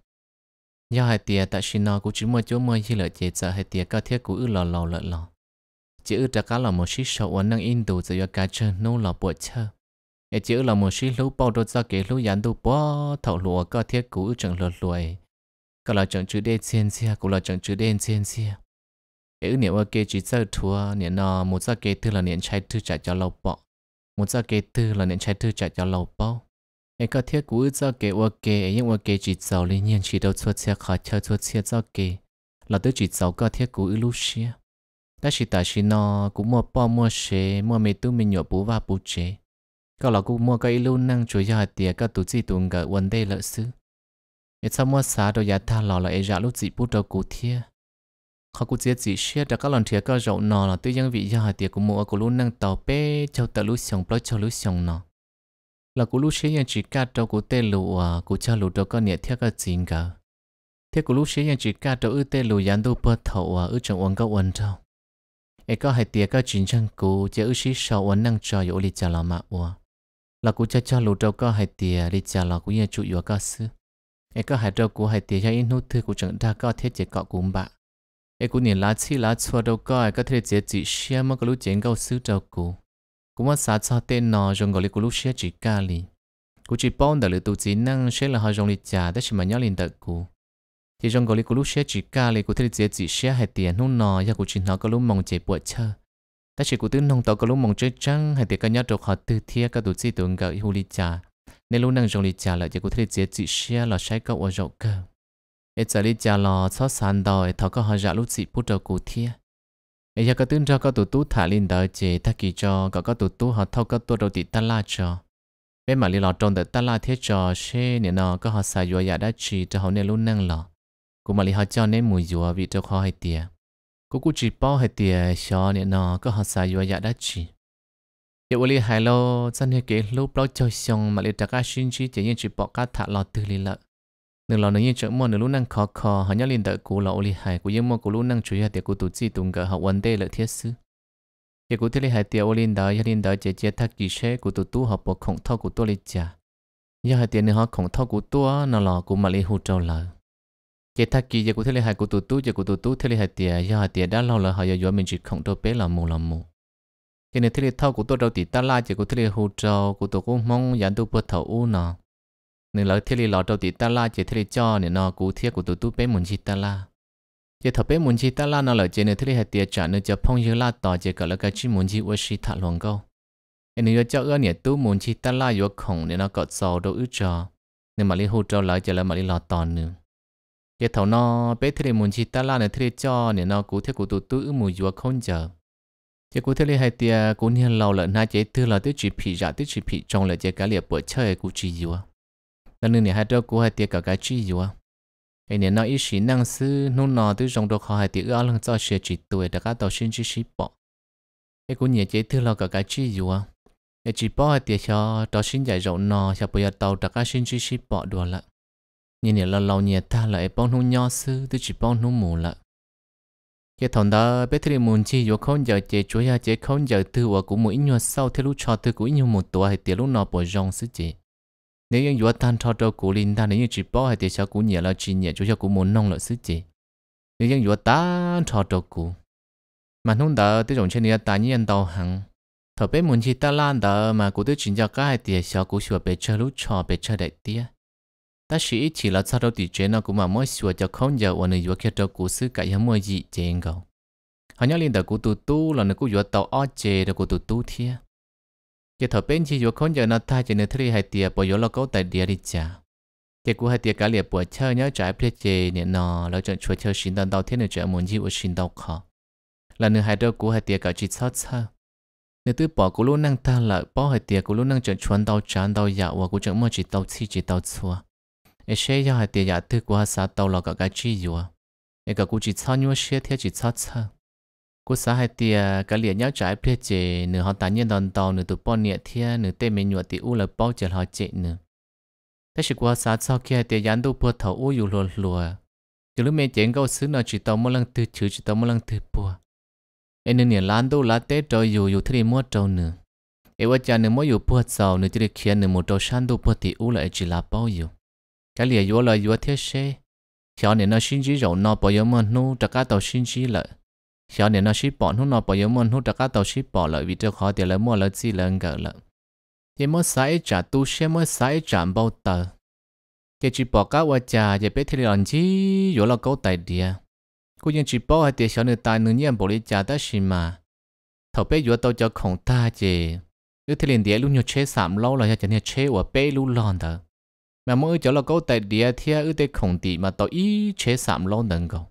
nhớ hai tia tại xin cũng chỉ mua chỗ mua chỉ lợi chế sợ hai tia cao thiết cũng ư lò lò lợi lò chỉ ư trả cá là một xích sầu uốn năng in đủ do cá chơi nô là bộ chơi ai chỉ ư là một xích lú bao đồ ra kế lú dán đủ bó thầu lúa cao thiết cũng ư chẳng lợt lùi cả là chẳng chữ đen xiên xia cũng là chẳng chữ đen xiên xia ai ư niệm ở kế chỉ sợ thua niệm nó một ra kế thứ là niệm trái thứ trả cho lâu bọ một ra kế thứ là niệm trái thứ trả cho lâu bao ai có thiết cú cho kế ô kế, em ô kế chỉ giàu lên nhiên chỉ đầu chua chia khó chơi chua chia cho kể là tôi chỉ giàu có thiết cú lúc xia ta chỉ ta chỉ nó cũng mua bao mua xe mua mấy tu mình nhổ bú và bú chế có là cũng mua cái lưu năng chủ yếu hạt tiệt các tổ chức tuần cả vấn đề lợi sư Em sau mua xá đồ nhà tha lò là ai ra lúc gì bút đầu cụ thiết họ cũng chỉ chỉ xe đã các lần thiệt các rộng nọ là tôi dân vị do hạt tiệt cũng mua cái lưu năng tàu bé, châu tàu lưu sòng bao châu lưu sòng nọ là cú lú xế yên chỉ cá trâu cú tê lù à cú cha lù trâu con nhẹ thiết cái chín cả thiết cú lú xế yên chỉ cá trâu ư tê lù yán đu bơ thầu à ư chẳng uống cái uống trâu ấy có hai tiệc cái chín chân cú chỉ ư xí sau uống năng trò yếu lý trả là mà uống là cú cha cha lù trâu có hai tiệc lý trả là cú yên chủ yếu cái sư ấy có hai trâu cú hai tiệc cho yên hút thư cú chẳng đa có thiết chỉ cọ cúm bạ ấy cú nhìn lá chi lá chua đâu có ấy có thể chỉ chỉ xem mà có lúc chén câu sư trâu cú cũng sát sao tên nó dùng gọi là cú lúc chỉ ca li cú chỉ bón đã lựa tụ chỉ năng xe là họ dùng lịch trả đã chỉ mà nhớ liền tật cú chỉ dùng gọi là cú lúc xe chỉ ca li cú thấy chỉ chỉ xe hay tiền hôn nó ya cú chỉ nó có lúc mong chế buộc chờ ta chỉ cú tướng nông tàu có lúc mong chơi trăng hay tiền cái nhớ được họ từ thiê các tụ chỉ tưởng gọi hưu lịch trả nên lúc năng dùng lịch trả là chỉ cú thấy chỉ chỉ xe là sai cậu ở chỗ cơ ít giờ lịch trả là xót sàn đòi thảo có họ giả lúc chỉ bút đầu cú thiê ấy giờ có tướng cho có tụ tú thả lên đợi chế ta kỳ cho có có tụ tú họ thâu có tua đầu tị ta la cho bé mà li lọ tròn đợi ta la thiết cho xe nè nó có họ xài dùa giả đã chỉ cho họ nè luôn năng lọ cô mà li họ cho nên mùi dùa vị cho kho hay tiền, cô cũng chỉ bao hay tiền cho nè nó có họ xài dùa giả đã chỉ giờ uli hai lô dân hay kế lúc bao cho xong mà li ta cá xin chỉ chỉ nhiên chỉ bỏ cá thả lọ từ li lợ nên là nửa như chỗ mua nửa lúc năng khó khó họ nhớ liền đợi cú lò li hại. cú yên mua cú lúc năng chú ý hạt tiệc cú tổ chức tung cả họ vấn đề lợi thiết sư tiệc cú thiết li hải tiệc ô liền đợi liên đợi chế chế thắc kỳ xe cú tổ tu học bộ khổng thao cú tôi li trả giờ hạt tiệc nữa học khổng thao cú tôi nửa lò cú mà li hụt trâu lợ chế thắc kỳ giờ cú thiết li hải cú tổ tu giờ cú tổ tu thiết li hải tiệc giờ hạt tiệc đã lâu lợ họ giờ giờ mình chỉ khổng đâu bé là mù là mù cho nên thiết li thao cú tôi đâu thì ta la chế cú thiết li hụt trâu cú tổ cũng mong dán tu bớt thầu u nào nên lỡ thiết lý lọ đầu tí ta la chỉ thiết lý cho nên nó cú thiết của tụi tụi bế muốn chi ta la chỉ thập bế muốn chi ta la nó lỡ chỉ nên thiết lý hạt tiệt trả nên cho phong như la tỏ chỉ gọi là cái chi muốn chi uất chi thả luồng câu nên yo cho ơn nhẹ tu muốn chi ta la yo khổng nên nó cọt sò đâu ứ cho nên mà lý hô trâu lỡ chỉ là mà lý lọ tòn nữa chỉ thầu nó bế thiết lý muốn chi ta la nên thiết lý cho nên nó cú thiết của tụi tụi ứ mùi yo không chờ chỉ cụ thể là hai tia cũng như lâu là na chế tư là tới chỉ phì giả tới chỉ phì trong là chế cái liệp bữa chơi cụ chỉ gì cho nên hai đứa của hai tiệc cả cái chi rồi cái này nó ít xí năng sư nôn nó từ trong đó họ hai tiệc ở lần cho xe chỉ tuổi đã cả tàu sinh chỉ xí bỏ cái cũng nhẹ chế thứ là cả cái chi rồi cái chỉ bỏ hai tiệc cho tàu sinh giải rộng nó cho bây giờ tàu đã cả xin chỉ xí bỏ đùa lại nhìn này là lâu nhẹ ta nôn nhỏ sư từ nôn mù lại cái thằng đó biết thì muốn chỉ vô không giờ chế chúa ya chế không giờ từ và cũng muốn nhỏ sau thì lúc cho từ cũng nhiều một tuổi hai thì lúc nọ bỏ rong sư chị nếu như vừa tan cho cho cụ linh ta nếu như chỉ bỏ hay để cho cụ nhẹ là chỉ nhẹ cho cho cụ muốn nông là sức gì nếu như vừa tan cho cho cụ mà thông đó tới trong trên này ta nhiên đầu hàng thọ bé muốn chỉ ta lan đó mà cô tới chỉ cho cái hay để cho cụ sửa bé chơi lúc trò bé chơi đại tia ta chỉ chỉ là sao đâu thì chế nó cũng mà mỗi sửa cho không giờ và nơi vừa kia cho cụ sức cái hâm mua gì chế ngầu họ nhớ liên đó cụ tu tu là nó cô vừa tàu ở chế đó cô tu tu thiệt chỉ thở bên chỉ vô khốn giờ nó thay chỉ nên thứ hai tiệp bỏ vô lo cố tại địa đi cha? chỉ cú hai tiệp cả liệp bỏ chơi nhớ trái ple chế nè nó lo chọn chuột chơi xin đào thiên nè chọn muốn gì ở xin đào khó là nửa hai đôi cú hai tiệp cả chỉ sót sơ nửa tư bỏ cú luôn năng ta lại bỏ hai tiệp cú luôn năng chọn chuột đào chán đào dạ và cú chọn mua chỉ đào chi chỉ đào xua ấy xe do hai tiệp dạ tư cú hai sáu đào lo cả cái chi vừa ấy cả cú chỉ sao nhớ xe theo chỉ sót sơ cô xã hai tia cả liền nhau trái phía chế nửa họ tán nhân đòn tàu nửa tụ bò nhẹ thia nửa tê mình nhụa tì u là bao chờ họ chế nửa thế sự qua xã sau kia tia dán đu bùa thầu u dù lùa lùa từ lúc mình chén câu xứ nào chỉ tàu một lần từ chữ chỉ tàu một lần từ bùa em nửa nhẹ lán đu lá tết rồi dù dù thế mua trâu nửa em vợ cha nửa mua dù bùa sau nửa chỉ được khiến nửa một trâu san đu bùa tì u là chỉ là bao dù cả liền vô là vô thế xe khi họ nửa nó xin chỉ rộng nó bao giờ mà nu chắc cả tàu xin chỉ lại nó ship ship bỏ, bỏ bỏ mua, khó 小年那是宝，侬那宝有么？侬大家都是宝了，为这好点了，么了只能个了。也么晒着，都什么晒着包的。cái chỉ thì mới mới sai sai trả, trả tu cái bỏ cá qua trả, giờ bé thì làm chi rồi là câu tài địa cô nhân chỉ bỏ hai tiền sau này tài nữ nhân bỏ đi trả ta xí mà thầu bé vừa tao cho khổng ta chứ nếu thì liền địa luôn nhiều chế sạm lâu là cho nên chế của bé luôn lon đó mà mỗi chỗ là câu tài địa thì ở đây không tỷ mà tao ý chế sạm lâu đừng không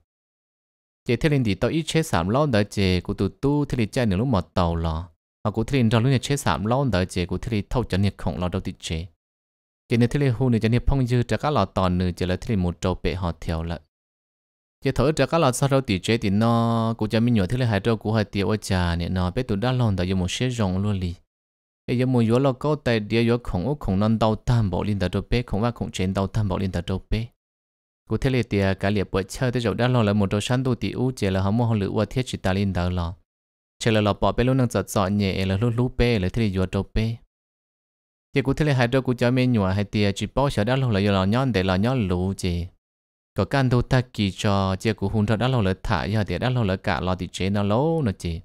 chị thế linh thì tao ít chế sám lâu đợi chị của tụi tu thế linh chạy nửa lúc mà tàu lò mà của thế linh trong lúc này chế sám lâu đợi chị của thế linh thâu chân nhiệt khổng lò đâu tịt chế chế nửa thế linh hôn nửa chân nhiệt phong dư trả các lò tòn nửa chế là thế linh một trâu bệ họ theo lợn chế thở trả các lò sau đâu tịt chế thì nó của cha mình nhỏ thế linh hai trâu của hai tiêu ở cha nè nó bé tụi đã lòn đợi dùng một xe rồng luôn đi bây giờ muốn yếu lo câu tay địa yếu khổng ốc khổng non đau tam bảo linh đợi trâu bé khổng và khổng chén đau tam bảo linh đợi trâu bé cụ thể là tiền cả liệp bộ chơi tới rồi đã lo là một đồ sản đồ tỷ u là hông mua hông lựa qua thiết chỉ ta lên đầu lo chỉ là lo bỏ bê luôn năng giật giọt nhẹ là lúc lúc bé là thế là vừa đầu bé thì cụ thể là hai đứa cụ cho mình nhua hai tiền chỉ bao giờ đã lo là vừa lo nhon để lo nhon lũ chỉ có căn đồ ta kỳ cho chỉ cụ hùng đã lo là thả giờ thì đã lo là cả lo thì chế nó lâu nó chỉ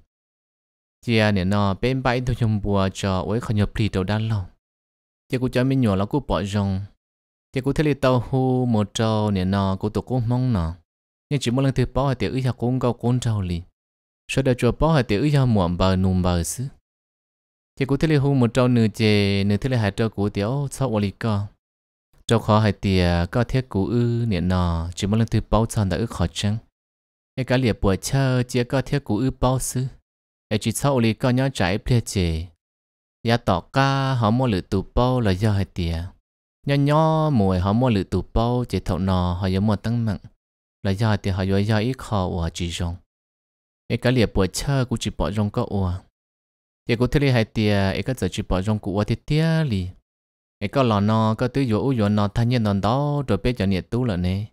chỉ này nó bên bãi tôi nhung bùa cho ấy không nhập lì đầu đã lo chỉ cụ cho mình nhua là cụ bỏ rong thì cũng thấy là tàu hu một trâu nè nọ cũng tụ cũng mong nọ nhưng chỉ một lần thứ bao hai tiểu ý học cũng cao cũng trâu lì sau đó chùa bao hai tiểu ý học muộn bờ nùm bờ xứ thì cũng thấy là hu một trâu nửa chè nửa thấy là hai trâu cũng tiểu sau lì co trâu khó hai tìa có thiết cũ ư nè nọ chỉ một lần thứ bao tròn đã ư khó chăng cái cá liệp bùa chơi chỉ có thiết cũ ư bao xứ ai chỉ sau lì co nhớ trái ple chè ya tỏ ca họ mua lửa tụ bao là do hai tìa nhỏ nhỏ mùi họ mua lự tủ bao chỉ thấu nò họ giống mua tăng mặn là do thì họ giống do ít khó của chỉ rong ít cái liệp bữa chơi cũng chỉ bỏ rong có ủa thì cũng thấy hai tia ít cái giờ chỉ bỏ rong của thì tia li, ít cái lò nò cái tứ dỗ dỗ nọ thanh niên nò đó rồi biết cho nhiệt tú là nè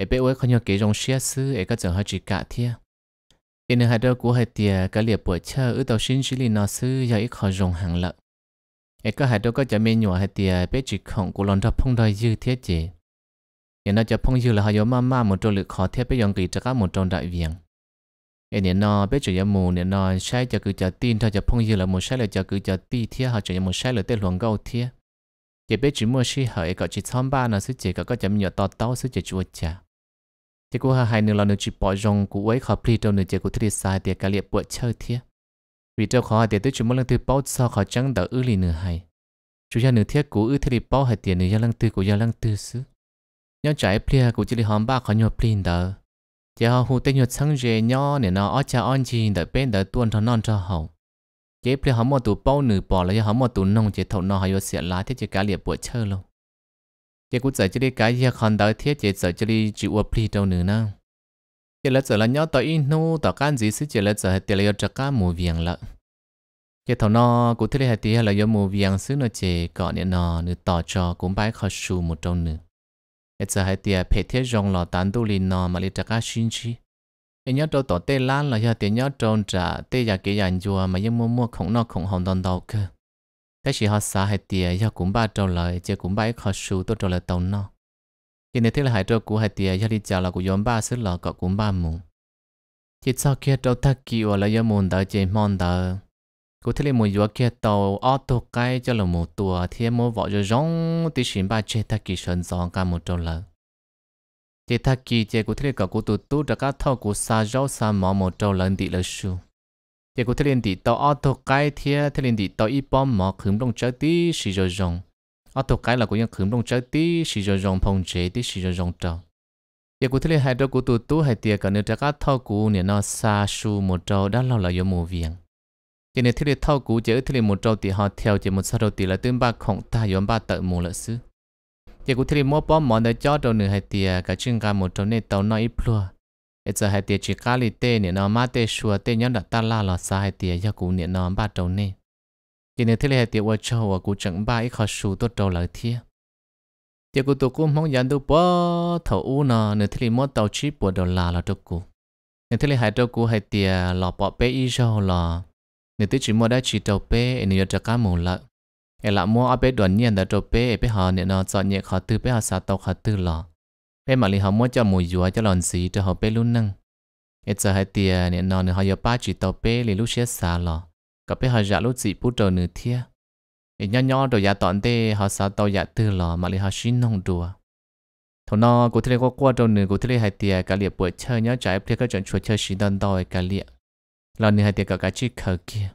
ít biết ấy không nhớ kỹ rong xia xứ ít cái giờ họ chỉ cả thia thì nơi hai đứa của hai tia cái liệp bữa chơi ở đầu sinh chỉ li nò xứ do ít khó rong hàng lợn เอก็หายตัวก็จะเมนูให้เตียเป็ดจิของกูลอนทับพงได้ยืดเทียเจเนี่ยน่าจะพงยืดแล้วหายมามาหมดตัวหรือขอเทียบไปยองกีจะก้าหมดตรงได้เวียงเอเนี่ยนอเป็ดจิยามูเนี่ยนอใช้จะคือจะตีนถ้าจะพงยืดแล้วหมดใช้เลยจะคือจะตีเทียหาจะยามูใช้เลยเต้หลวงเก้าเทียเจ็บเป็ดจิมัวชีหายก็จิซ้อมบ้านนะซึ่งเจก็ก็จะมีอยู่ต่อเต้าซึ่งเจจัวจ่าที่กูหายหนึ่งเราหนึ่งจิปอยงกูไว้ขอพลีตัวหนึ่งเจกูที่ดีไซน์เตียกะเลียปวดเชื่อเทีย vì trâu khó để tới chúng muốn lần thứ bao sao khó chẳng đỡ ư lì nửa hay chủ gia nửa thiết của ư thế bao hay tiền nửa gia lăng tư của gia lăng tư xứ nhau trái plea của chỉ lì hòm ba khó nhau plin đỡ giờ họ hù tên nhau sáng dễ nhau nè nó ở cha on chi đỡ bên đỡ tuôn thằng non cho hậu chế plia họ mua tủ bao nửa bỏ lại do họ mua tủ nong chế thầu nó hay vô xịn lá thiết chế cá liệp bữa chơi luôn chế cũng giờ chỉ đi cái gì còn đỡ thiết chế giờ chỉ đi chịu ở plia đâu nửa nào chỉ là giờ là nhớ tới in nu tỏ can gì xí chỉ là giờ tiền là cho cá mù viền lợ cái thằng nó cũng thế là tiền là do mù viền xứ nó chỉ có nên nó nửa tỏ cho cũng bái khó su một trong nửa cái giờ hai tiền phải thiết rong lọ tán tu liền nó mà lấy cho cá xin chi cái nhớ trâu tỏ tê lan là do tiền nhớ trâu trả tê giờ cái dàn chùa mà nhưng mua mua không nó không hồng đòn đầu cơ thế chỉ họ xả hai tiền do cũng ba trâu lời chỉ cũng bái khó su tôi trâu lời tàu nó khi nếu thế là hai trâu cũ hai tiề gia đi chào là của nhóm ba sức là cọ cũng ba mù chỉ sau kia trâu thắc kỳ ở là do mồn tờ chế mòn tờ cụ thế là một yếu kia tàu ô tô cái cho là một tua thì mua vỏ cho rong tí xin ba chế thắc kỳ sơn giòn cả một trâu lợ chế thắc kỳ chế cụ thế là cọ cụ tụ tụ ra cá thâu cụ xa rau xa mò một trâu lần tị lợ su chế cụ thế là tị tàu ô tô cái thì thế là tị tàu ít bom mỏ khứng đông chơi tí xì rồi rong ở tổ cái là cũng như khử đông trái tí sử dụng dòng phong chế tí sử dụng dòng trâu giờ của thế hai đôi của tụ tú hai tiệc cả nếu trái cá thau cũ nè nó xa su một trâu đã lâu là do mù viền cho nên thế là thau cũ chỉ thế là một trâu thì họ theo chỉ một sao đầu thì là tương ba khổng ta yếm ba tự mù lợi sư giờ của thế mua bom món để cho đầu nửa hai tiệc cả chương cả một trâu này tàu nói ít plua ít giờ hai tiệc chỉ cá lì tê nè nó má tê xua tê nhớ đặt ta la là xa hai tiệc giờ cũ nè nó ba trâu này thì nếu thế này tiêu vợ châu và cụ chẳng ba ít khó sù tốt đầu lại thiê tiêu cụ tụ cụ mong dán tu bó thầu u nọ nếu thế là mất tàu chip của đầu là là cho cụ nếu thế này hai cho cụ hai tiền lọ bỏ bé ít châu là nếu thế chỉ mua đã chỉ đầu bé nếu cho cá mù lợn ê là mua ở bé đoàn nhiên đã đầu bé bé họ nên nó chọn nhẹ khó tư bé họ sao tàu khó tư lọ bé mà lì họ mua cho mùi dúa cho lòn xí cho họ bé luôn năng ê giờ hai tiền nên nó nếu họ giờ ba chỉ đầu bé lì lúc xé xa lọ có biết họ giả lúc gì bút trầu nửa thia thì nhỏ nhỏ đồ giả tọn tê họ sao tàu giả tư lò mà lại họ xin nông đùa thằng nó cụ thể có qua trầu nửa cụ thể hai tia cả liệp buổi chơi nhớ trái thì các chuyện chuột chơi xin đơn đòi cả liệp lò nửa hai tia cả cái chi khờ kia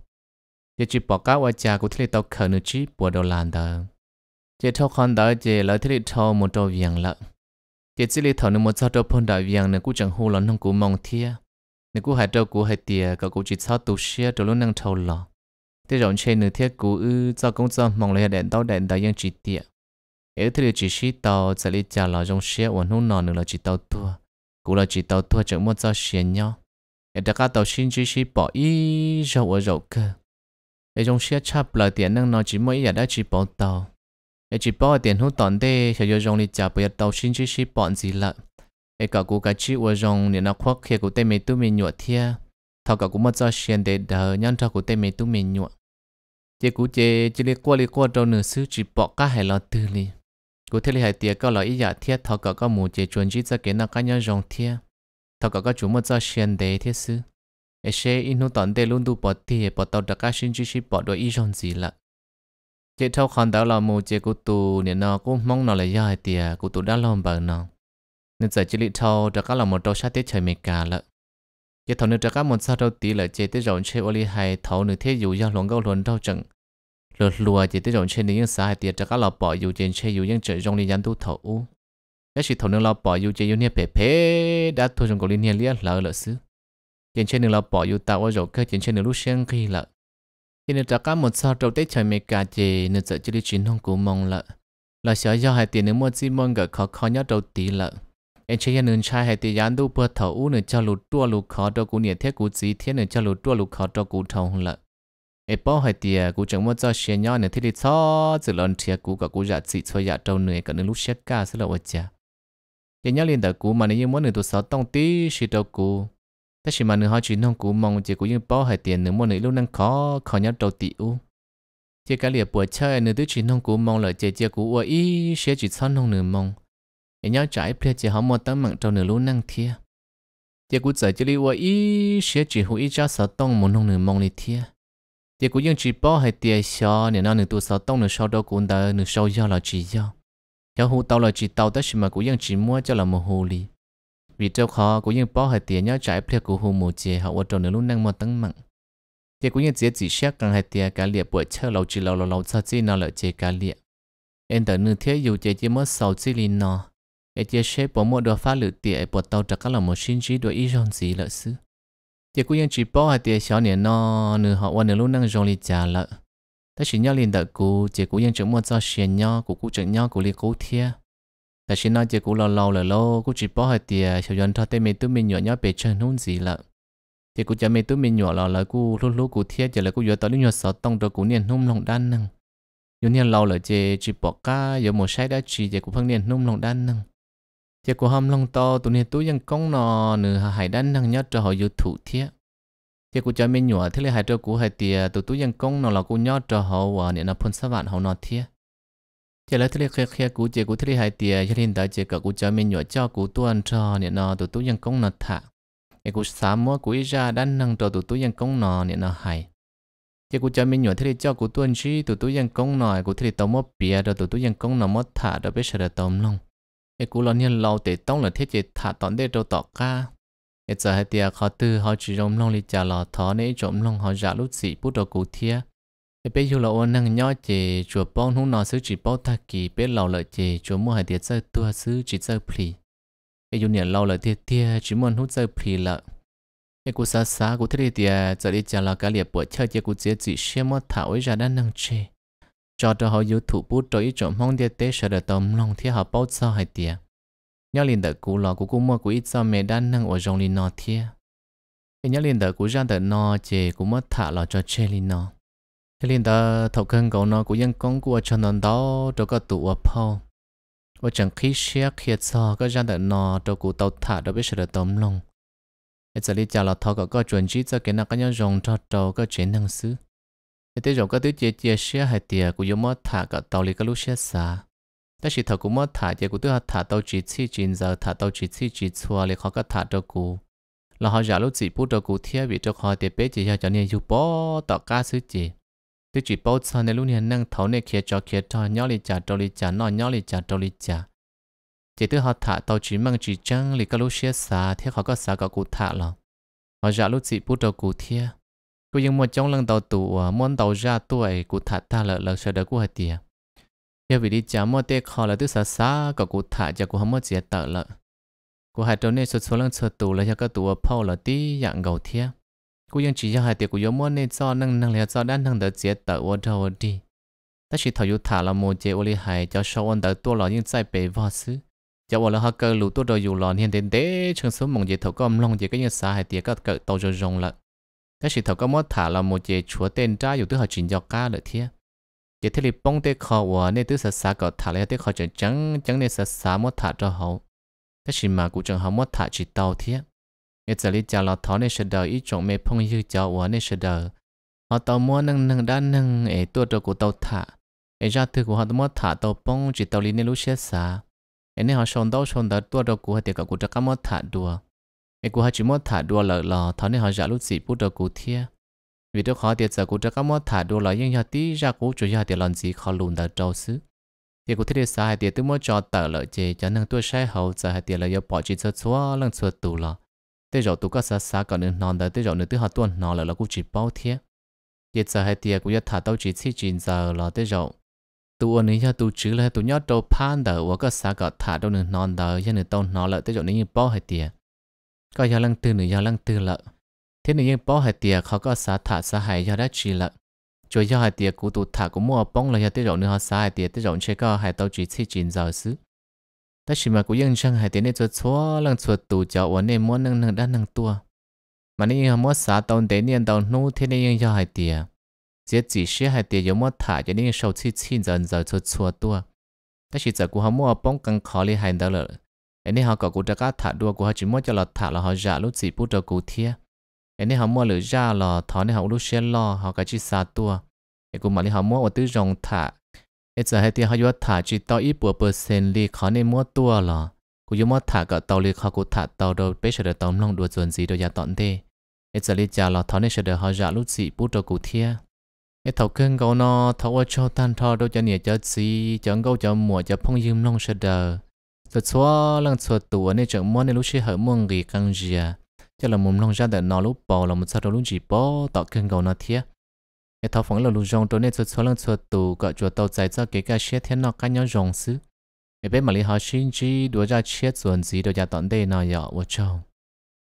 giờ chỉ bỏ cá qua cha cụ thể tàu khờ nửa chi bùa đầu làn đó chỉ thâu con đó chỉ thể thế thâu một trầu viền lợn chỉ chỉ lý thầu nửa một sao trầu phun đại viền nửa cụ chẳng hù lắm nông cũng mong thiệt nếu cú hai trâu cú hai tiề cậu cú chỉ sao tu sửa cho lúc năng thâu lò thế rộng trên nửa thiết cú ư do công do mong lấy đèn tàu đèn đại dân chỉ tiề ấy thì chỉ sĩ tàu sẽ đi trả lò trong xe và hôn nọ nữa là chỉ tàu tua cú là chỉ tàu tua chẳng muốn cho xe nhau ấy đã cả tàu xin chỉ sĩ bỏ ý rậu ở rồi, cơ ấy trong xe chắp là tiền năng nó chỉ mỗi giờ đã chỉ bỏ tàu ấy chỉ bỏ tiền hút tòn đê sẽ do trong đi trả bây giờ tàu xin chỉ sĩ bỏ gì lại e cả cú cá chi ua rong nè nó khoác kia cú tê mê tu mê nhuột thia thao cả cú mất cho xiên để đờ nhăn thao cú tê mê tu mê nhuột chế cú chế chế lê qua lê qua đâu nửa sư chỉ bỏ cá hai lo tư li cú thế lê hay tiệt có lo ý giả thia thao cả có mù chế chuẩn chỉ cho cái nó cá nhăn rong thia thao cả có chủ mất cho xiên để thế sư e xe inu tận tê luôn tu bỏ thia bỏ tàu đặc cá xin chỉ chỉ bỏ đôi ý rong gì lận chế thao khăn đảo là mù chế cú tu nè nó cũng mong nó là do hay tiệt tu đã làm bằng nó nên giờ chỉ lì thâu cho các là một đầu sát tiết trời mệt cả lợ giờ thầu nữa cho các một sao đầu tí là chế tiết rộng chơi ô li hay thầu nữa thế dù do luận câu luận đâu chừng lột lùa chế tiết rộng chơi nếu như xã hay tiết cho là bỏ dù trên chơi dù những trời rộng đi tu thầu u cái sự thầu nữa là bỏ dù chơi dù nia phe phe đã thu trong cổ liên nia lia lỡ lợ xứ trên chơi nữa là bỏ dù tạo ở rộng cơ trên chơi nữa lúc sáng khi lợ thì nữa cho các một sao đầu tiết trời mệt cả chế nên giờ chỉ lì chín không cú mong lợ là sợ do hai tiền nếu mua chim mong gỡ khó khó nhất đầu tí lợ em chơi nên trai hay thì dán đâu bớt thầu u nữa cho lụt tua lụt khó cho cú nhiệt thiết cú gì thiết nữa cho lụt tua lụt khó cho cú thông lợ em bảo hay thì à, cú chẳng muốn cho xe nhỏ nữa thì đi cho chỉ lần thiết cú cả cú giả dạ chỉ cho giả dạ trâu nữa cả nên lúc xe cả sẽ là ôi chà giờ nhớ liền tới cú mà nếu như muốn nữa tụi sáu tông tí xí đầu cú thế xí mà nữa họ chỉ nông cú mong chỉ cú như bảo hay tiền à, nữa muốn nữa lúc năng khó khó nhau trâu tỷ u chỉ cái liền buổi chơi à, nữa tụi chỉ nông cú mong là chỉ chỉ cú ôi ý sẽ chỉ sáu nông nữa mong nhớ nhau trái phe chỉ họ mua tấm mạng trâu nửa lúa năng thia tiếc cú giờ chỉ li ý sẽ chỉ hữu ý cho sợ tông một nông nửa mong li thia tiếc cú nhưng chỉ bỏ hay tiếc sợ nửa nó nửa tu sợ tông nửa sau đó cũng đã nửa sau do là chỉ do cho hữu tàu là chỉ tàu tất mà cú nhưng chỉ mua cho là một hồ li vì trâu khó cú nhưng bỏ hay tiếc nhau trái phe cú hữu một chế họ qua trâu nửa lúa năng mua tấm mạng tiếc cú nhưng chỉ chỉ xét càng hay tiếc cá liệp buổi chơi lâu chỉ lâu lâu lâu sao chỉ nó là chỉ cá liệp em tới nửa thế dù chỉ chỉ mất sáu chỉ li nó e chia sẻ bỏ một đồ phá lử tiệ bỏ tàu trắc là một sinh trí đồ ý rong gì lợi sư thì cũng yên chỉ bỏ hai tiệ sáu niệm nọ nửa họ qua nửa lúc năng rong li trả lợi. ta chỉ nhau liền đợi cú chỉ cũng yên chẳng mua cho xiên nhau cụ cụ chẳng nhau cụ li cụ thia ta chỉ nói chỉ cụ lâu lâu là lâu cụ chỉ bỏ hai tiệ sáu dần thôi tê mình tụi mình nhỏ nhau bề chân nôn gì lợi. thì cụ cho mình tụi mình nhỏ là là cụ lúc lúc cụ thia chỉ là cụ vừa tới lúc nhỏ sợ tông đồ cụ niệm nôn lòng đan năng 有年老了，这只包家有么晒的吃，这股碰见弄弄蛋呢。chỉ có ham long to tụi này tôi vẫn công nọ nửa hải đan năng nhớ cho họ yêu thủ thiết chỉ có cho mình nhỏ thế là hải cho cú hải tiề tụi tôi vẫn công nọ là cú nhớ cho họ và nè nó phun sát vạn họ nọ thiết chỉ là thế là khé khé cú chỉ cú thế là hải tiề cho nên tại chỉ cả cú cho mình nhỏ cho cú tuân cho nè nó tụi tôi vẫn công nọ thả cái cú sáu múa cú ra đan năng cho tụi tôi vẫn công nọ nè nó hải chỉ cú cho mình nhỏ thế là cho cú tuân chi tụi tôi vẫn công nọ cú thế là tao mất bia rồi tụi tôi vẫn công nọ mất thả rồi bây giờ là tao long เอกูลอนยันเราแต่ต้องเหลือเทเจถาตอนได้เราต่อก้าเอจะให้เตียเขาตื้อเขาจีรมลงลิจาหลอทอในจมลงเขาจะลุสีพุทธกูเทียเอเปยูเราอนังย่อเจจัวป้องหุ่นนอซื้อจีป้องทักกีเปเราเลยเจจัวมัวให้เตียเจอตัวซื้อจีเจอพลีเอยูเนี่ยเราเลยเตียเตียจีมันหุ่นเจอพลีละเอกูซาซากูเทียเตียจะลิจาหลอกาเลียปวดเชื่อเจกูเจียจีเชี่ยมอถาไว้จะด้านนังเจ cho cho họ yêu thủ bút cho ý chỗ mong địa tế sợ được tầm lòng thiết họ bao giờ hay tiệt nhớ liền đợt cú lò của cú mua của ít do mẹ đang nâng ở trong liền nọ thiết nhớ liền đợt cú ra đợi nọ chè cú mất thả lò cho chê liền nọ thế liền đợi thầu cân cầu nọ của dân con của cho nó đó cho có tụ ở phao và chẳng khi xe kia cho có ra đợi nọ cho cú tàu thả đó biết sợ được tầm lòng ở giờ đi chào lò thọ có có chuẩn chỉ cho cái nào các nhau dùng cho chế năng xứ nên tới rồi có thứ chia chia xe hai tiền của giống mất thả cả tàu lì cả lúc sẽ xa ta chỉ thầu cũng mất thả chỉ của tôi họ thả tàu chỉ chi chín giờ thả tàu chỉ chi chỉ xua lì khó có thả cho cụ là họ giả lúc chỉ bút cho cụ thiết bị cho họ để bé chỉ cho nên dù bỏ tỏ ca sứ chỉ tôi chỉ bảo sao này lũ này năng thấu này kia cho kia cho nhau lì trả cho lì trả nọ nhau lì trả cho lì trả chỉ tôi họ thả tàu chỉ mang chỉ trăng lì cả lúc xe xa thiết họ có xa cả cụ thả là họ giả lúc chỉ bút cho cụ thiết Cô dùng một trong lần tàu tủ ờ, muốn tàu ra tuổi cụ thạc ta lợ lợ sợ đỡ cụ hạt tìa. Giờ vì đi chá mô tê khó là tức xa xa có cụ thả cho cụ không mô dễ tợ lợ. Cụ hạt trốn này số số lần sợ tủ là cho các tủ ở phâu là tí dạng gầu thia. Cụ dùng chỉ cho hai tìa cụ dùng mua này cho năng năng lìa cho đan năng đỡ dễ tợ ô đầu đi. Ta chỉ thảo dụ thả là mô dễ ô lì hài cho sâu ôn đỡ tua lọ nhưng trái bể vò xứ. Cho bảo là họ cơ lũ tôi rồi dù lòn hiện đến thế trường số mong gì thấu có ông long gì cái như xa hay tiệt các cỡ tàu rồi rồng lợn cái sự thật có mất thả là một chế chúa tên trai, dù tức họ chuyển cho ca lợi thiê chế thế li bông tê khó và nên tức sợ xa cậu thả lấy tê khó chẳng chẳng chẳng nên sợ xa mất thả cho hậu cái sự mà cũng chẳng hậu mất thả chỉ tàu thiê nghe giờ li chả lo thó nên sợ đời ít trọng mê phong như cho và nên sợ đời họ tàu mua nâng nâng đã nâng ấy tua cho của tàu thả ấy ra thứ của họ mất thả tàu bông chỉ tàu li nên lúc xe xa ấy nên họ sống đâu sống đó tua cho của họ thì cậu cũng chắc mất thả đùa cô cũng chỉ muốn thả đua lợ lò thằng này họ giả lúc gì bút đầu cụ thia vì đó khó tiệt giờ cụ cho các món thả đua lợ nhưng nhà tí ra cụ chủ nhà tiệt làm gì khó lùn đợt trâu xứ thì cụ thiết sai tiệt tôi muốn cho tờ lợi chế cho nên tôi sai hậu giờ hai tiệt là do bỏ chỉ cho xóa lần xóa tù lò thế rồi tụ có xã xã còn nên non đời thế rồi nữa thứ họ tuần nó là là cụ chỉ bao thiết hiện giờ hai tiệt cũng thả tao chỉ chỉ chín giờ là thế rồi tụ ở nơi tụ chữ là tụ nhớ đâu pan đời và các xã cả thả đâu nên non đời cho nên tao nó là thế này như bao hai tiệt ก็ยอลังตือหรือยอลังตือละเท่นี้ยังป้อหายเตียเขาก็สาถาสหายยอได้จีละจวยยอหายเตียกูตูถากูมั่วป้องเลยยอติหลงเนื้อสาหายเตียติหลงเชก็หายเตาจีที่จีนจาวซื้อแต่ชิมากูยังช่างหายเตียนี่จะชัวลังชัวตูจาวันเนี่ยม้วนนั่งนั่งด้านนั่งตัวมันนี่ยังมั่วสาตอนเดนี่ยตอนนู้เท่นี้ยังยอหายเตียเจ๊จีเชี่ยหายเตียยังมั่วถาจะนี่ยังเศร้าที่ชินจาวจาวชัวตัวแต่ชิจากูหามั่วป้องกันขอเลยหายเดาเลย nên họ có cụ trắc thả đua của họ chỉ muốn cho là thả là họ giả lúc gì bút cho cụ thiê anh họ mua lửa ra là thỏ nên họ lúc xe lo họ cái chỉ xa tua nên e cụ mà đi họ mua ở tứ rồng thả nên e giờ hai tiếng họ vừa thả chỉ tao ít bữa bữa sen li khó nên mua tua là cụ vừa mua thả cả tàu li họ cụ thả tàu đồ bây giờ tàu lòng đua chuẩn gì đồ giả tọn thế nên giờ li giả là thỏ nên giờ họ giả lúc gì bút cho cụ thiê cái thầu cưng câu nó thầu cho tan thọ đâu cho nhẹ cho gì chẳng câu cho mua cho phong yếm nông sẽ đời tôi xóa lần xóa tủ này chẳng mua này lúc chơi hở muốn gì căng gì à chắc là muốn long ra để nó lúc bỏ là một sao lúc gì bỏ tạo cơn gầu nó thiệt cái thao phóng là lúc rong tôi này tôi xóa lần xóa tủ gọi chùa tàu giải cho cái cái xe thiên nó cái nhau rong xứ cái bé mà lý họ xin chi đuổi ra xe xuân gì đuổi ra tận đây nào giờ vợ chồng